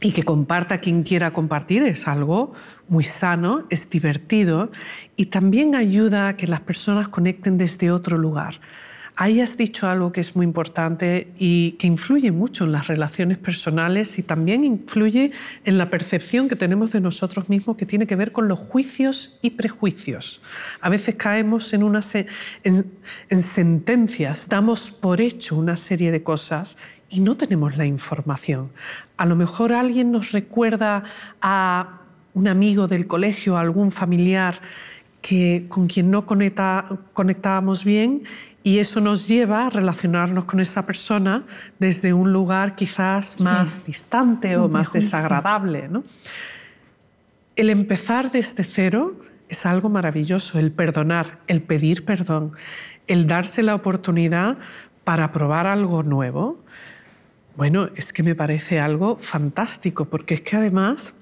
y que comparta quien quiera compartir es algo muy sano, es divertido y también ayuda a que las personas conecten desde otro lugar. Ahí has dicho algo que es muy importante y que influye mucho en las relaciones personales y también influye en la percepción que tenemos de nosotros mismos que tiene que ver con los juicios y prejuicios. A veces caemos en, en sentencias, damos por hecho una serie de cosas y no tenemos la información. A lo mejor alguien nos recuerda a un amigo del colegio, a algún familiar que, con quien no conectábamos bien y eso nos lleva a relacionarnos con esa persona desde un lugar quizás más distante o más desagradable. El empezar desde cero es algo maravilloso, el perdonar, el pedir perdón, el darse la oportunidad para probar algo nuevo, bueno, es que me parece algo fantástico, porque es que además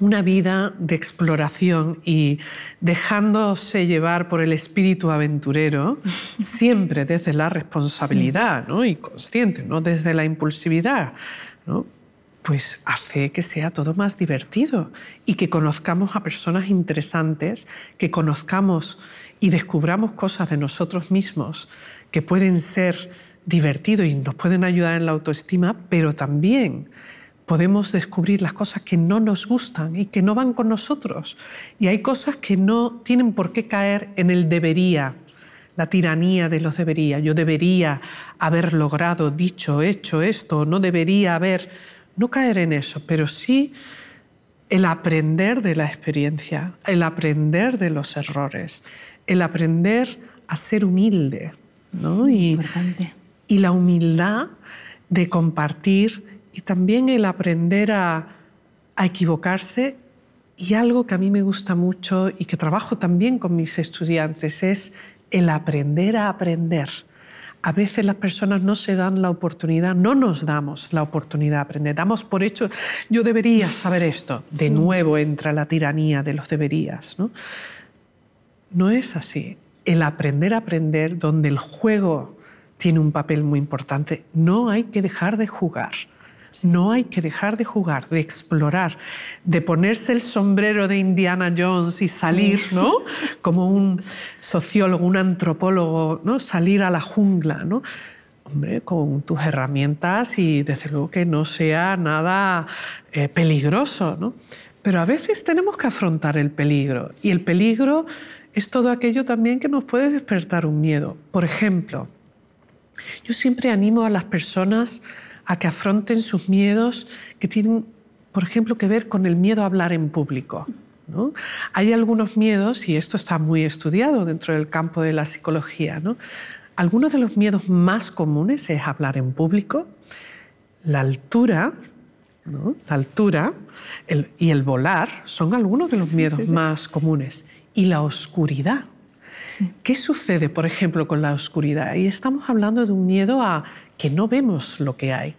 una vida de exploración y dejándose llevar por el espíritu aventurero, siempre desde la responsabilidad y consciente, no desde la impulsividad, pues hace que sea todo más divertido y que conozcamos a personas interesantes, que conozcamos y descubramos cosas de nosotros mismos que pueden ser divertido y nos pueden ayudar en la autoestima, pero también podemos descubrir las cosas que no nos gustan y que no van con nosotros. Y hay cosas que no tienen por qué caer en el debería, la tiranía de los debería. Yo debería haber logrado, dicho, hecho esto, no debería haber, no caer en eso, pero sí el aprender de la experiencia, el aprender de los errores, el aprender a ser humilde. ¿no? importante y la humildad de compartir y también el aprender a, equivocarse. Y algo que a mí me gusta mucho y que trabajo también con mis estudiantes es el aprender a aprender. A veces las personas no se dan la oportunidad, no nos damos la oportunidad de aprender. Damos por hecho, yo debería saber esto. De nuevo entra la tiranía de los deberías. no es así. El aprender a aprender, donde el juego tiene un papel muy importante. No hay que dejar de jugar. No hay que dejar de jugar, de explorar, de ponerse el sombrero de Indiana Jones y salir, ¿no? Como un sociólogo, un antropólogo, ¿no? Salir a la jungla, ¿no? Hombre, con tus herramientas y desde luego que no sea nada eh, peligroso, ¿no? Pero a veces tenemos que afrontar el peligro y el peligro es todo aquello también que nos puede despertar un miedo. Por ejemplo, yo siempre animo a las personas a que afronten sus miedos que tienen, por ejemplo, que ver con el miedo a hablar en público. Hay algunos miedos, y esto está muy estudiado dentro del campo de la psicología, algunos de los miedos más comunes es hablar en público, la altura, la altura y el volar son algunos de los miedos más comunes, y la oscuridad. ¿Qué sucede, por ejemplo, con la oscuridad? Y estamos hablando de un miedo a que no vemos lo que hay.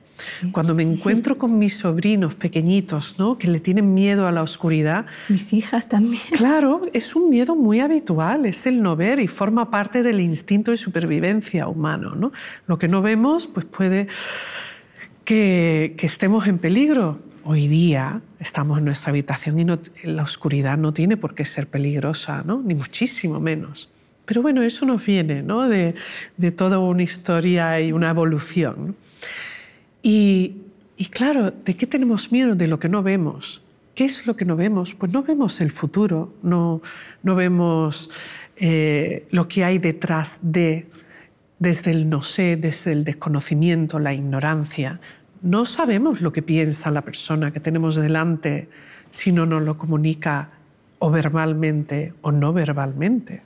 Cuando me encuentro con mis sobrinos pequeñitos, ¿no? que le tienen miedo a la oscuridad. Mis hijas también. Claro, es un miedo muy habitual, es el no ver y forma parte del instinto de supervivencia humano. Lo que no vemos pues puede que, estemos en peligro. Hoy día estamos en nuestra habitación y la oscuridad no tiene por qué ser peligrosa, ¿no? ni muchísimo menos. Pero bueno, eso nos viene ¿no? de, toda una historia y una evolución. Y, claro, ¿de qué tenemos miedo? De lo que no vemos. ¿Qué es lo que no vemos? Pues no vemos el futuro, no, vemos eh, lo que hay detrás de, desde el no sé, desde el desconocimiento, la ignorancia. No sabemos lo que piensa la persona que tenemos delante si no nos lo comunica o verbalmente o no verbalmente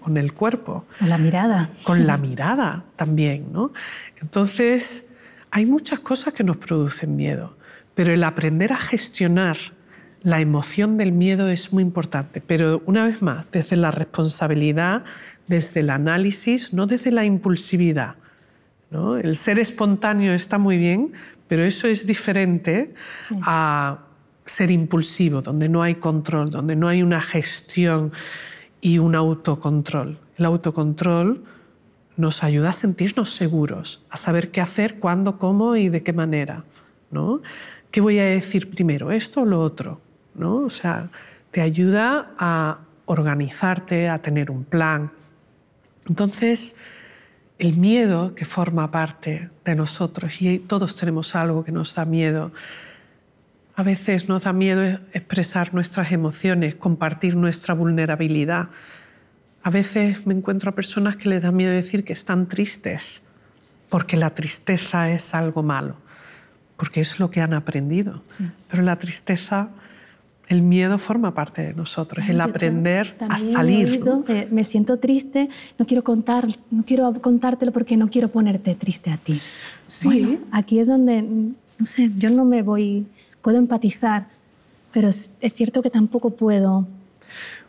con el cuerpo. Con la mirada. Con la mirada también. ¿no? Entonces, hay muchas cosas que nos producen miedo, pero el aprender a gestionar la emoción del miedo es muy importante. Pero una vez más, desde la responsabilidad, desde el análisis, no desde la impulsividad. El ser espontáneo está muy bien, pero eso es diferente a ser impulsivo, donde no hay control, donde no hay una gestión y un autocontrol. El autocontrol nos ayuda a sentirnos seguros, a saber qué hacer, cuándo, cómo y de qué manera. ¿no? ¿Qué voy a decir primero, esto o lo otro? ¿no? O sea, te ayuda a organizarte, a tener un plan. Entonces, el miedo que forma parte de nosotros, y todos tenemos algo que nos da miedo, a veces nos da miedo e-, expresar nuestras emociones, compartir nuestra vulnerabilidad. A veces me encuentro a personas que les da miedo decir que están tristes, porque la tristeza es algo malo, porque es lo que han aprendido. Pero la tristeza, el miedo forma parte de nosotros, el aprender a salir. me siento triste, no quiero, contar, no quiero contártelo porque no quiero ponerte triste a ti. Sí. aquí es donde, no sé, yo no me voy puedo empatizar, pero es, cierto que tampoco puedo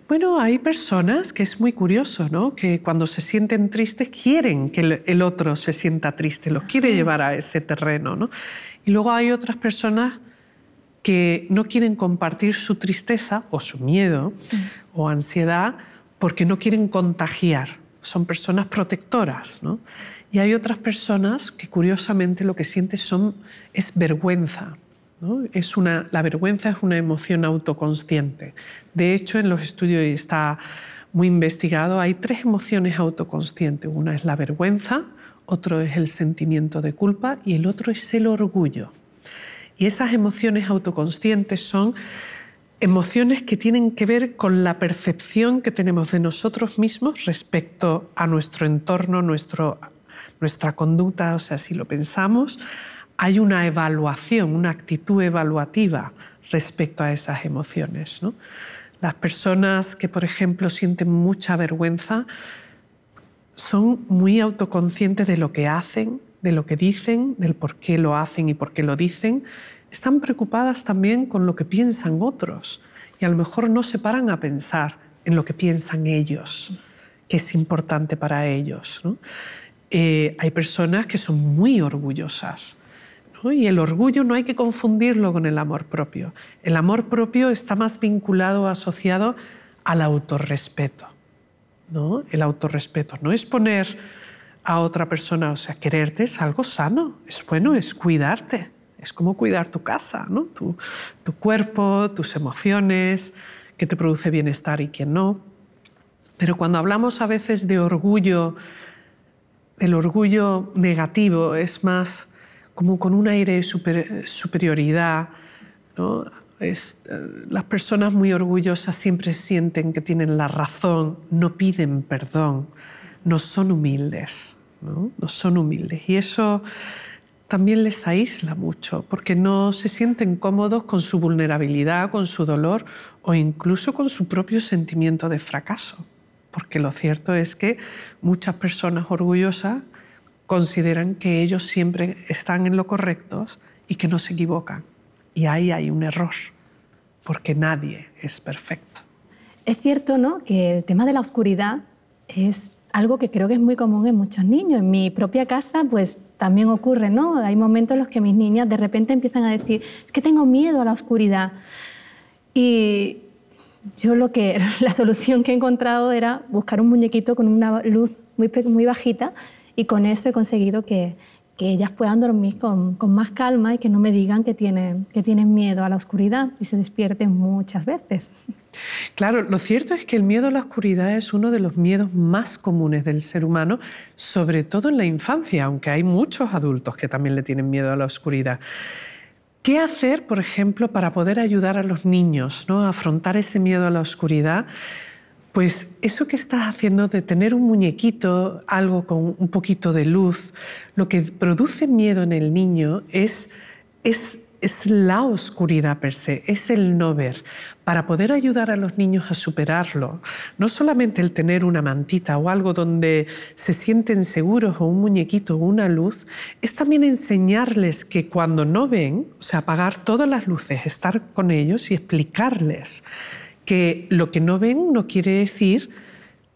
bueno, hay personas que es muy curioso, ¿no? Que cuando se sienten tristes quieren que el otro se sienta triste, los quiere llevar a ese terreno, ¿no? Y luego hay otras personas que no quieren compartir su tristeza o su miedo o ansiedad porque no quieren contagiar. Son personas protectoras, ¿no? Y hay otras personas que curiosamente lo que sienten son, es vergüenza es la vergüenza es una emoción autoconsciente. De hecho, en los estudios está muy investigado, hay tres emociones autoconscientes. Una es la vergüenza, otro es el sentimiento de culpa y el otro es el orgullo. Y esas emociones autoconscientes son emociones que tienen que ver con la percepción que tenemos de nosotros mismos respecto a nuestro entorno, nuestra conducta, o sea, si lo pensamos, hay una evaluación, una actitud evaluativa respecto a esas emociones. Las personas que, por ejemplo, sienten mucha vergüenza son muy autoconscientes de lo que hacen, de lo que dicen, del por qué lo hacen y por qué lo dicen. Están preocupadas también con lo que piensan otros y a lo mejor no se paran a pensar en lo que piensan ellos, que es importante para ellos. Eh, hay personas que son muy orgullosas y el orgullo no hay que confundirlo con el amor propio. El amor propio está más vinculado o asociado al autorrespeto. ¿no? El autorrespeto no es poner a otra persona, o sea, quererte es algo sano, es bueno, es cuidarte. Es como cuidar tu casa, tu, cuerpo, tus emociones, qué te produce bienestar y quién no. Pero cuando hablamos a veces de orgullo, el orgullo negativo es más como con un aire de superioridad. Eh, las personas muy orgullosas siempre sienten que tienen la razón, no piden perdón, no son humildes, no son humildes. Y eso también les aísla mucho, porque no se sienten cómodos con su vulnerabilidad, con su dolor o incluso con su propio sentimiento de fracaso. Porque lo cierto es que muchas personas orgullosas consideran que ellos siempre están en lo correcto y que no se equivocan. Y ahí hay un error, porque nadie es perfecto. Es cierto, ¿no?, que el tema de la oscuridad es algo que creo que es muy común en muchos niños. En mi propia casa, pues también ocurre, ¿no? Hay momentos en los que mis niñas de repente empiezan a decir, es que tengo miedo a la oscuridad. Y yo lo que, la solución que he encontrado era buscar un muñequito con una luz muy, muy bajita y con eso he conseguido que, ellas puedan dormir con, más calma y que no me digan que tienen, que tienen miedo a la oscuridad y se despierten muchas veces. Claro, lo cierto es que el miedo a la oscuridad es uno de los miedos más comunes del ser humano, sobre todo en la infancia, aunque hay muchos adultos que también le tienen miedo a la oscuridad. ¿Qué hacer, por ejemplo, para poder ayudar a los niños ¿no? a afrontar ese miedo a la oscuridad? Pues eso que estás haciendo de tener un muñequito, algo con un poquito de luz, lo que produce miedo en el niño es, es, la oscuridad per se, es el no ver. Para poder ayudar a los niños a superarlo, no solamente el tener una mantita o algo donde se sienten seguros o un muñequito o una luz, es también enseñarles que cuando no ven, o sea, apagar todas las luces, estar con ellos y explicarles que lo que no ven no quiere decir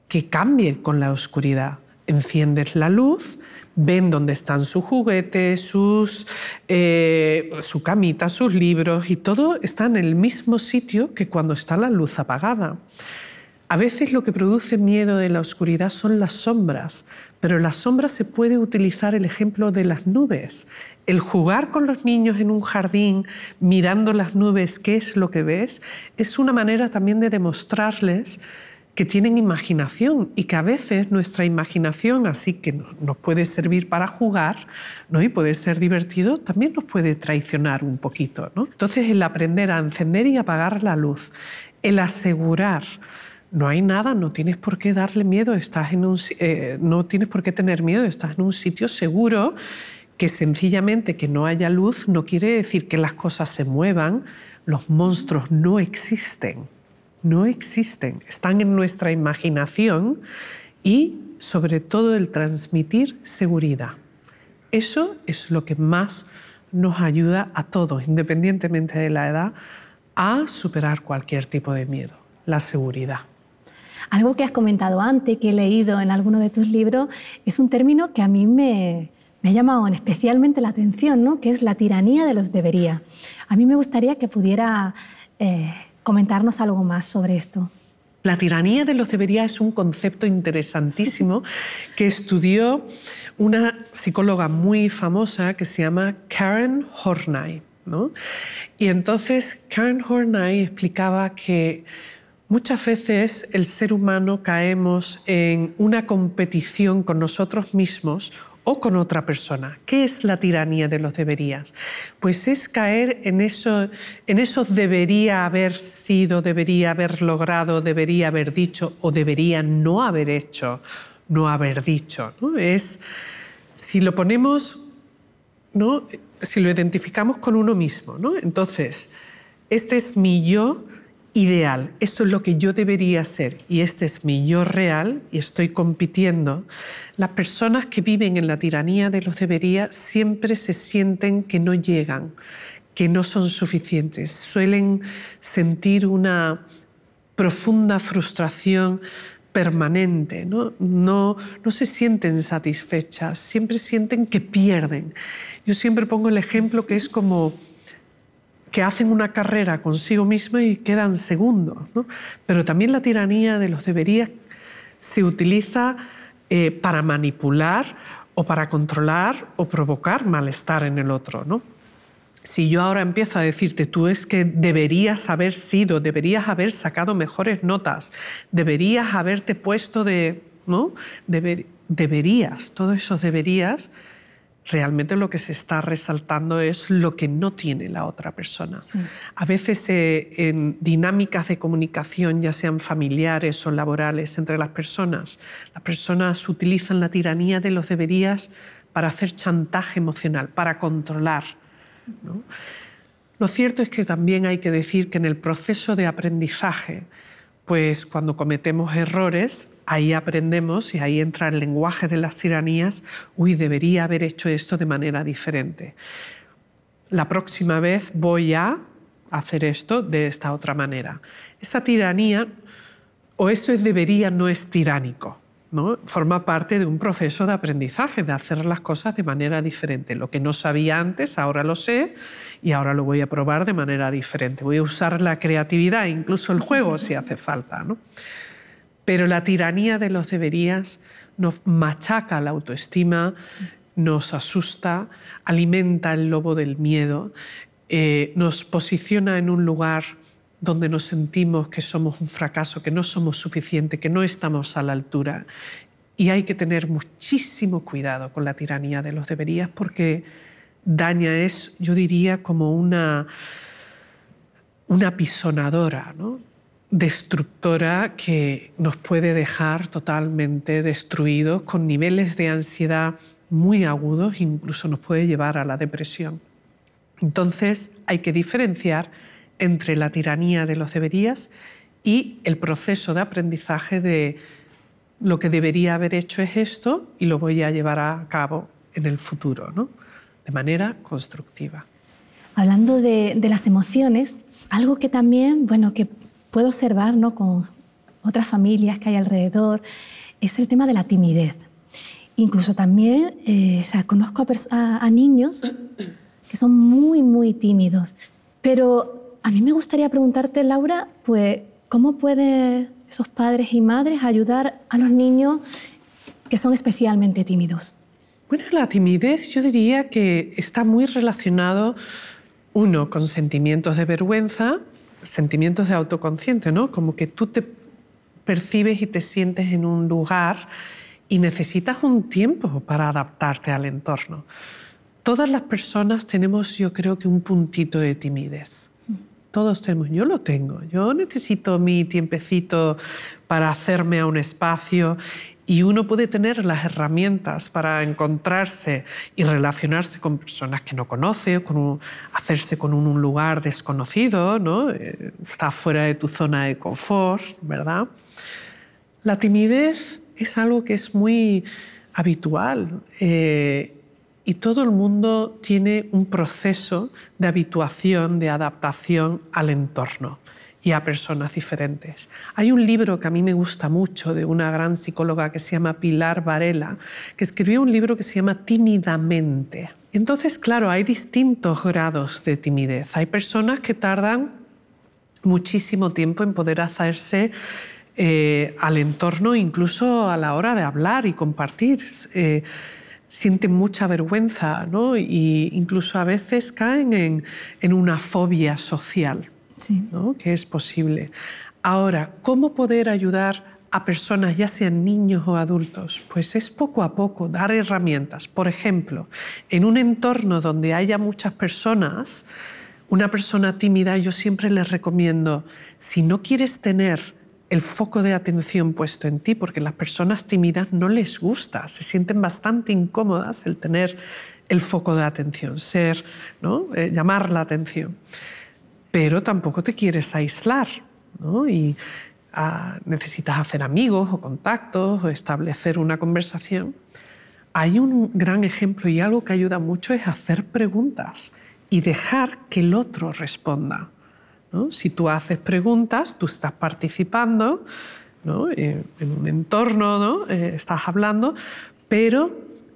que cambie con la oscuridad. Enciendes la luz, ven dónde están sus juguetes, sus, eh, su camita, sus libros y todo está en el mismo sitio que cuando está la luz apagada. A veces lo que produce miedo de la oscuridad son las sombras, pero las sombras se puede utilizar el ejemplo de las nubes. El jugar con los niños en un jardín mirando las nubes, qué es lo que ves, es una manera también de demostrarles que tienen imaginación y que a veces nuestra imaginación, así que nos puede servir para jugar ¿no? y puede ser divertido, también nos puede traicionar un poquito. Entonces, el aprender a encender y apagar la luz, el asegurar no hay nada, no tienes por qué darle miedo, estás en un, eh, no tienes por qué tener miedo, estás en un sitio seguro que sencillamente que no haya luz no quiere decir que las cosas se muevan, los monstruos no existen, no existen, están en nuestra imaginación y sobre todo el transmitir seguridad. Eso es lo que más nos ayuda a todos, independientemente de la edad, a superar cualquier tipo de miedo, la seguridad. Algo que has comentado antes, que he leído en alguno de tus libros, es un término que a mí me, ha llamado especialmente la atención, ¿no? que es la tiranía de los debería. A mí me gustaría que pudiera eh, comentarnos algo más sobre esto. La tiranía de los debería es un concepto interesantísimo que estudió una psicóloga muy famosa que se llama Karen Horney. Y entonces Karen Horney explicaba que Muchas veces el ser humano caemos en una competición con nosotros mismos o con otra persona. ¿Qué es la tiranía de los deberías? Pues es caer en, eso, en esos debería haber sido, debería haber logrado, debería haber dicho o debería no haber hecho, no haber dicho. Es, si lo ponemos, ¿no? si lo identificamos con uno mismo, ¿no? entonces, este es mi yo ideal, eso es lo que yo debería ser y este es mi yo real y estoy compitiendo, las personas que viven en la tiranía de los debería siempre se sienten que no llegan, que no son suficientes, suelen sentir una profunda frustración permanente, ¿no? No, no se sienten satisfechas, siempre sienten que pierden. Yo siempre pongo el ejemplo que es como que hacen una carrera consigo misma y quedan segundos. Pero también la tiranía de los deberías se utiliza eh, para manipular o para controlar o provocar malestar en el otro. ¿no? Si yo ahora empiezo a decirte, tú es que deberías haber sido, deberías haber sacado mejores notas, deberías haberte puesto de... ¿no? deberías, todos esos deberías realmente lo que se está resaltando es lo que no tiene la otra persona. A veces eh, en dinámicas de comunicación, ya sean familiares o laborales entre las personas, las personas utilizan la tiranía de los deberías para hacer chantaje emocional, para controlar. Lo cierto es que también hay que decir que en el proceso de aprendizaje, pues cuando cometemos errores, ahí aprendemos y ahí entra el lenguaje de las tiranías, uy, debería haber hecho esto de manera diferente. La próxima vez voy a hacer esto de esta otra manera. Esa tiranía o eso es debería no es tiránico. ¿no? Forma parte de un proceso de aprendizaje, de hacer las cosas de manera diferente. Lo que no sabía antes, ahora lo sé y ahora lo voy a probar de manera diferente. Voy a usar la creatividad, incluso el juego si hace falta. ¿no? Pero la tiranía de los deberías nos machaca la autoestima, nos asusta, alimenta el lobo del miedo, eh, nos posiciona en un lugar donde nos sentimos que somos un fracaso, que no somos suficiente, que no estamos a la altura. Y hay que tener muchísimo cuidado con la tiranía de los deberías porque daña es, yo diría, como una, una pisonadora, ¿no? destructora que nos puede dejar totalmente destruidos con niveles de ansiedad muy agudos, incluso nos puede llevar a la depresión. Entonces hay que diferenciar entre la tiranía de los deberías y el proceso de aprendizaje de lo que debería haber hecho es esto y lo voy a llevar a cabo en el futuro, de manera constructiva. Hablando de, de las emociones, algo que también, bueno, que puedo observar ¿no? con otras familias que hay alrededor es el tema de la timidez. Incluso también, eh, o sea, conozco a, a, niños que son muy, muy tímidos. Pero a mí me gustaría preguntarte, Laura, pues, ¿cómo pueden esos padres y madres ayudar a los niños que son especialmente tímidos? Bueno, la timidez yo diría que está muy relacionado, uno, con sentimientos de vergüenza, sentimientos de autoconsciente, ¿no? Como que tú te percibes y te sientes en un lugar y necesitas un tiempo para adaptarte al entorno. Todas las personas tenemos, yo creo que, un puntito de timidez. Todos tenemos, yo lo tengo, yo necesito mi tiempecito para hacerme a un espacio y uno puede tener las herramientas para encontrarse y relacionarse con personas que no conoce, hacerse con un, lugar desconocido, ¿no? Eh, está fuera de tu zona de confort, ¿verdad? La timidez es algo que es muy habitual eh, y todo el mundo tiene un proceso de habituación, de adaptación al entorno y a personas diferentes. Hay un libro que a mí me gusta mucho de una gran psicóloga que se llama Pilar Varela, que escribió un libro que se llama Tímidamente. Entonces, claro, hay distintos grados de timidez. Hay personas que tardan muchísimo tiempo en poder hacerse eh, al entorno, incluso a la hora de hablar y compartir. Eh, sienten mucha vergüenza, ¿no? Y incluso a veces caen en, una fobia social, ¿no? Que es posible. Ahora, ¿cómo poder ayudar a personas, ya sean niños o adultos? Pues es poco a poco dar herramientas. Por ejemplo, en un entorno donde haya muchas personas, una persona tímida, yo siempre les recomiendo, si no quieres tener el foco de atención puesto en ti, porque las personas tímidas no les gusta, se sienten bastante incómodas el tener el foco de atención, ser, ¿no? Eh, llamar la atención. Pero tampoco te quieres aislar y ah, necesitas hacer amigos o contactos o establecer una conversación. Hay un gran ejemplo y algo que ayuda mucho es hacer preguntas y dejar que el otro responda. Si tú haces preguntas, tú estás participando en un entorno, eh, estás hablando, pero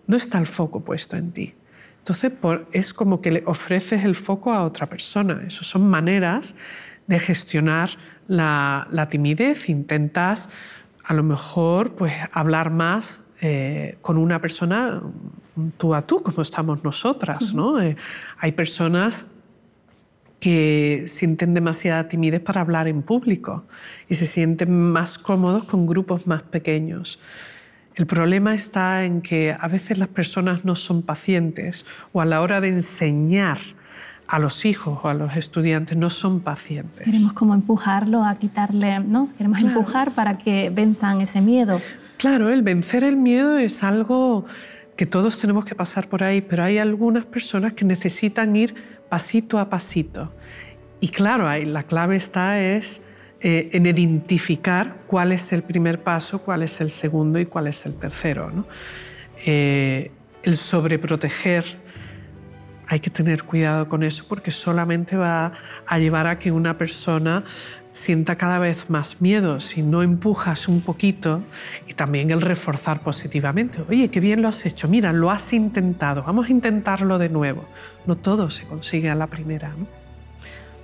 no está el foco puesto en ti. Entonces es como que le ofreces el foco a otra persona. Esas son maneras de gestionar la, timidez. Intentas a lo mejor pues, hablar más eh, con una persona mm, tú a tú, como estamos nosotras. Eh, hay personas que sienten demasiada timidez para hablar en público y se sienten más cómodos con grupos más pequeños. El problema está en que a veces las personas no son pacientes o a la hora de enseñar a los hijos o a los estudiantes no son pacientes. Queremos como empujarlo a quitarle, ¿no? Queremos empujar para que venzan ese miedo. Claro, el vencer el miedo es algo que todos tenemos que pasar por ahí, pero hay algunas personas que necesitan ir pasito a pasito. Y claro, ahí la clave está es eh, en identificar cuál es el primer paso, cuál es el segundo y cuál es el tercero. Eh, el sobreproteger, hay que tener cuidado con eso porque solamente va a llevar a que una persona sienta cada vez más miedo si no empujas un poquito y también el reforzar positivamente. Oye, qué bien lo has hecho, mira, lo has intentado, vamos a intentarlo de nuevo. No todo se consigue a la primera.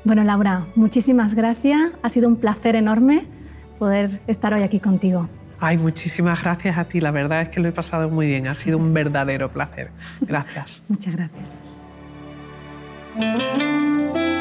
Bueno, Laura, muchísimas gracias. Ha sido un placer enorme poder estar hoy aquí contigo. Ay, muchísimas gracias a ti. La verdad es que lo he pasado muy bien. Ha sido un verdadero placer. Gracias. Muchas gracias.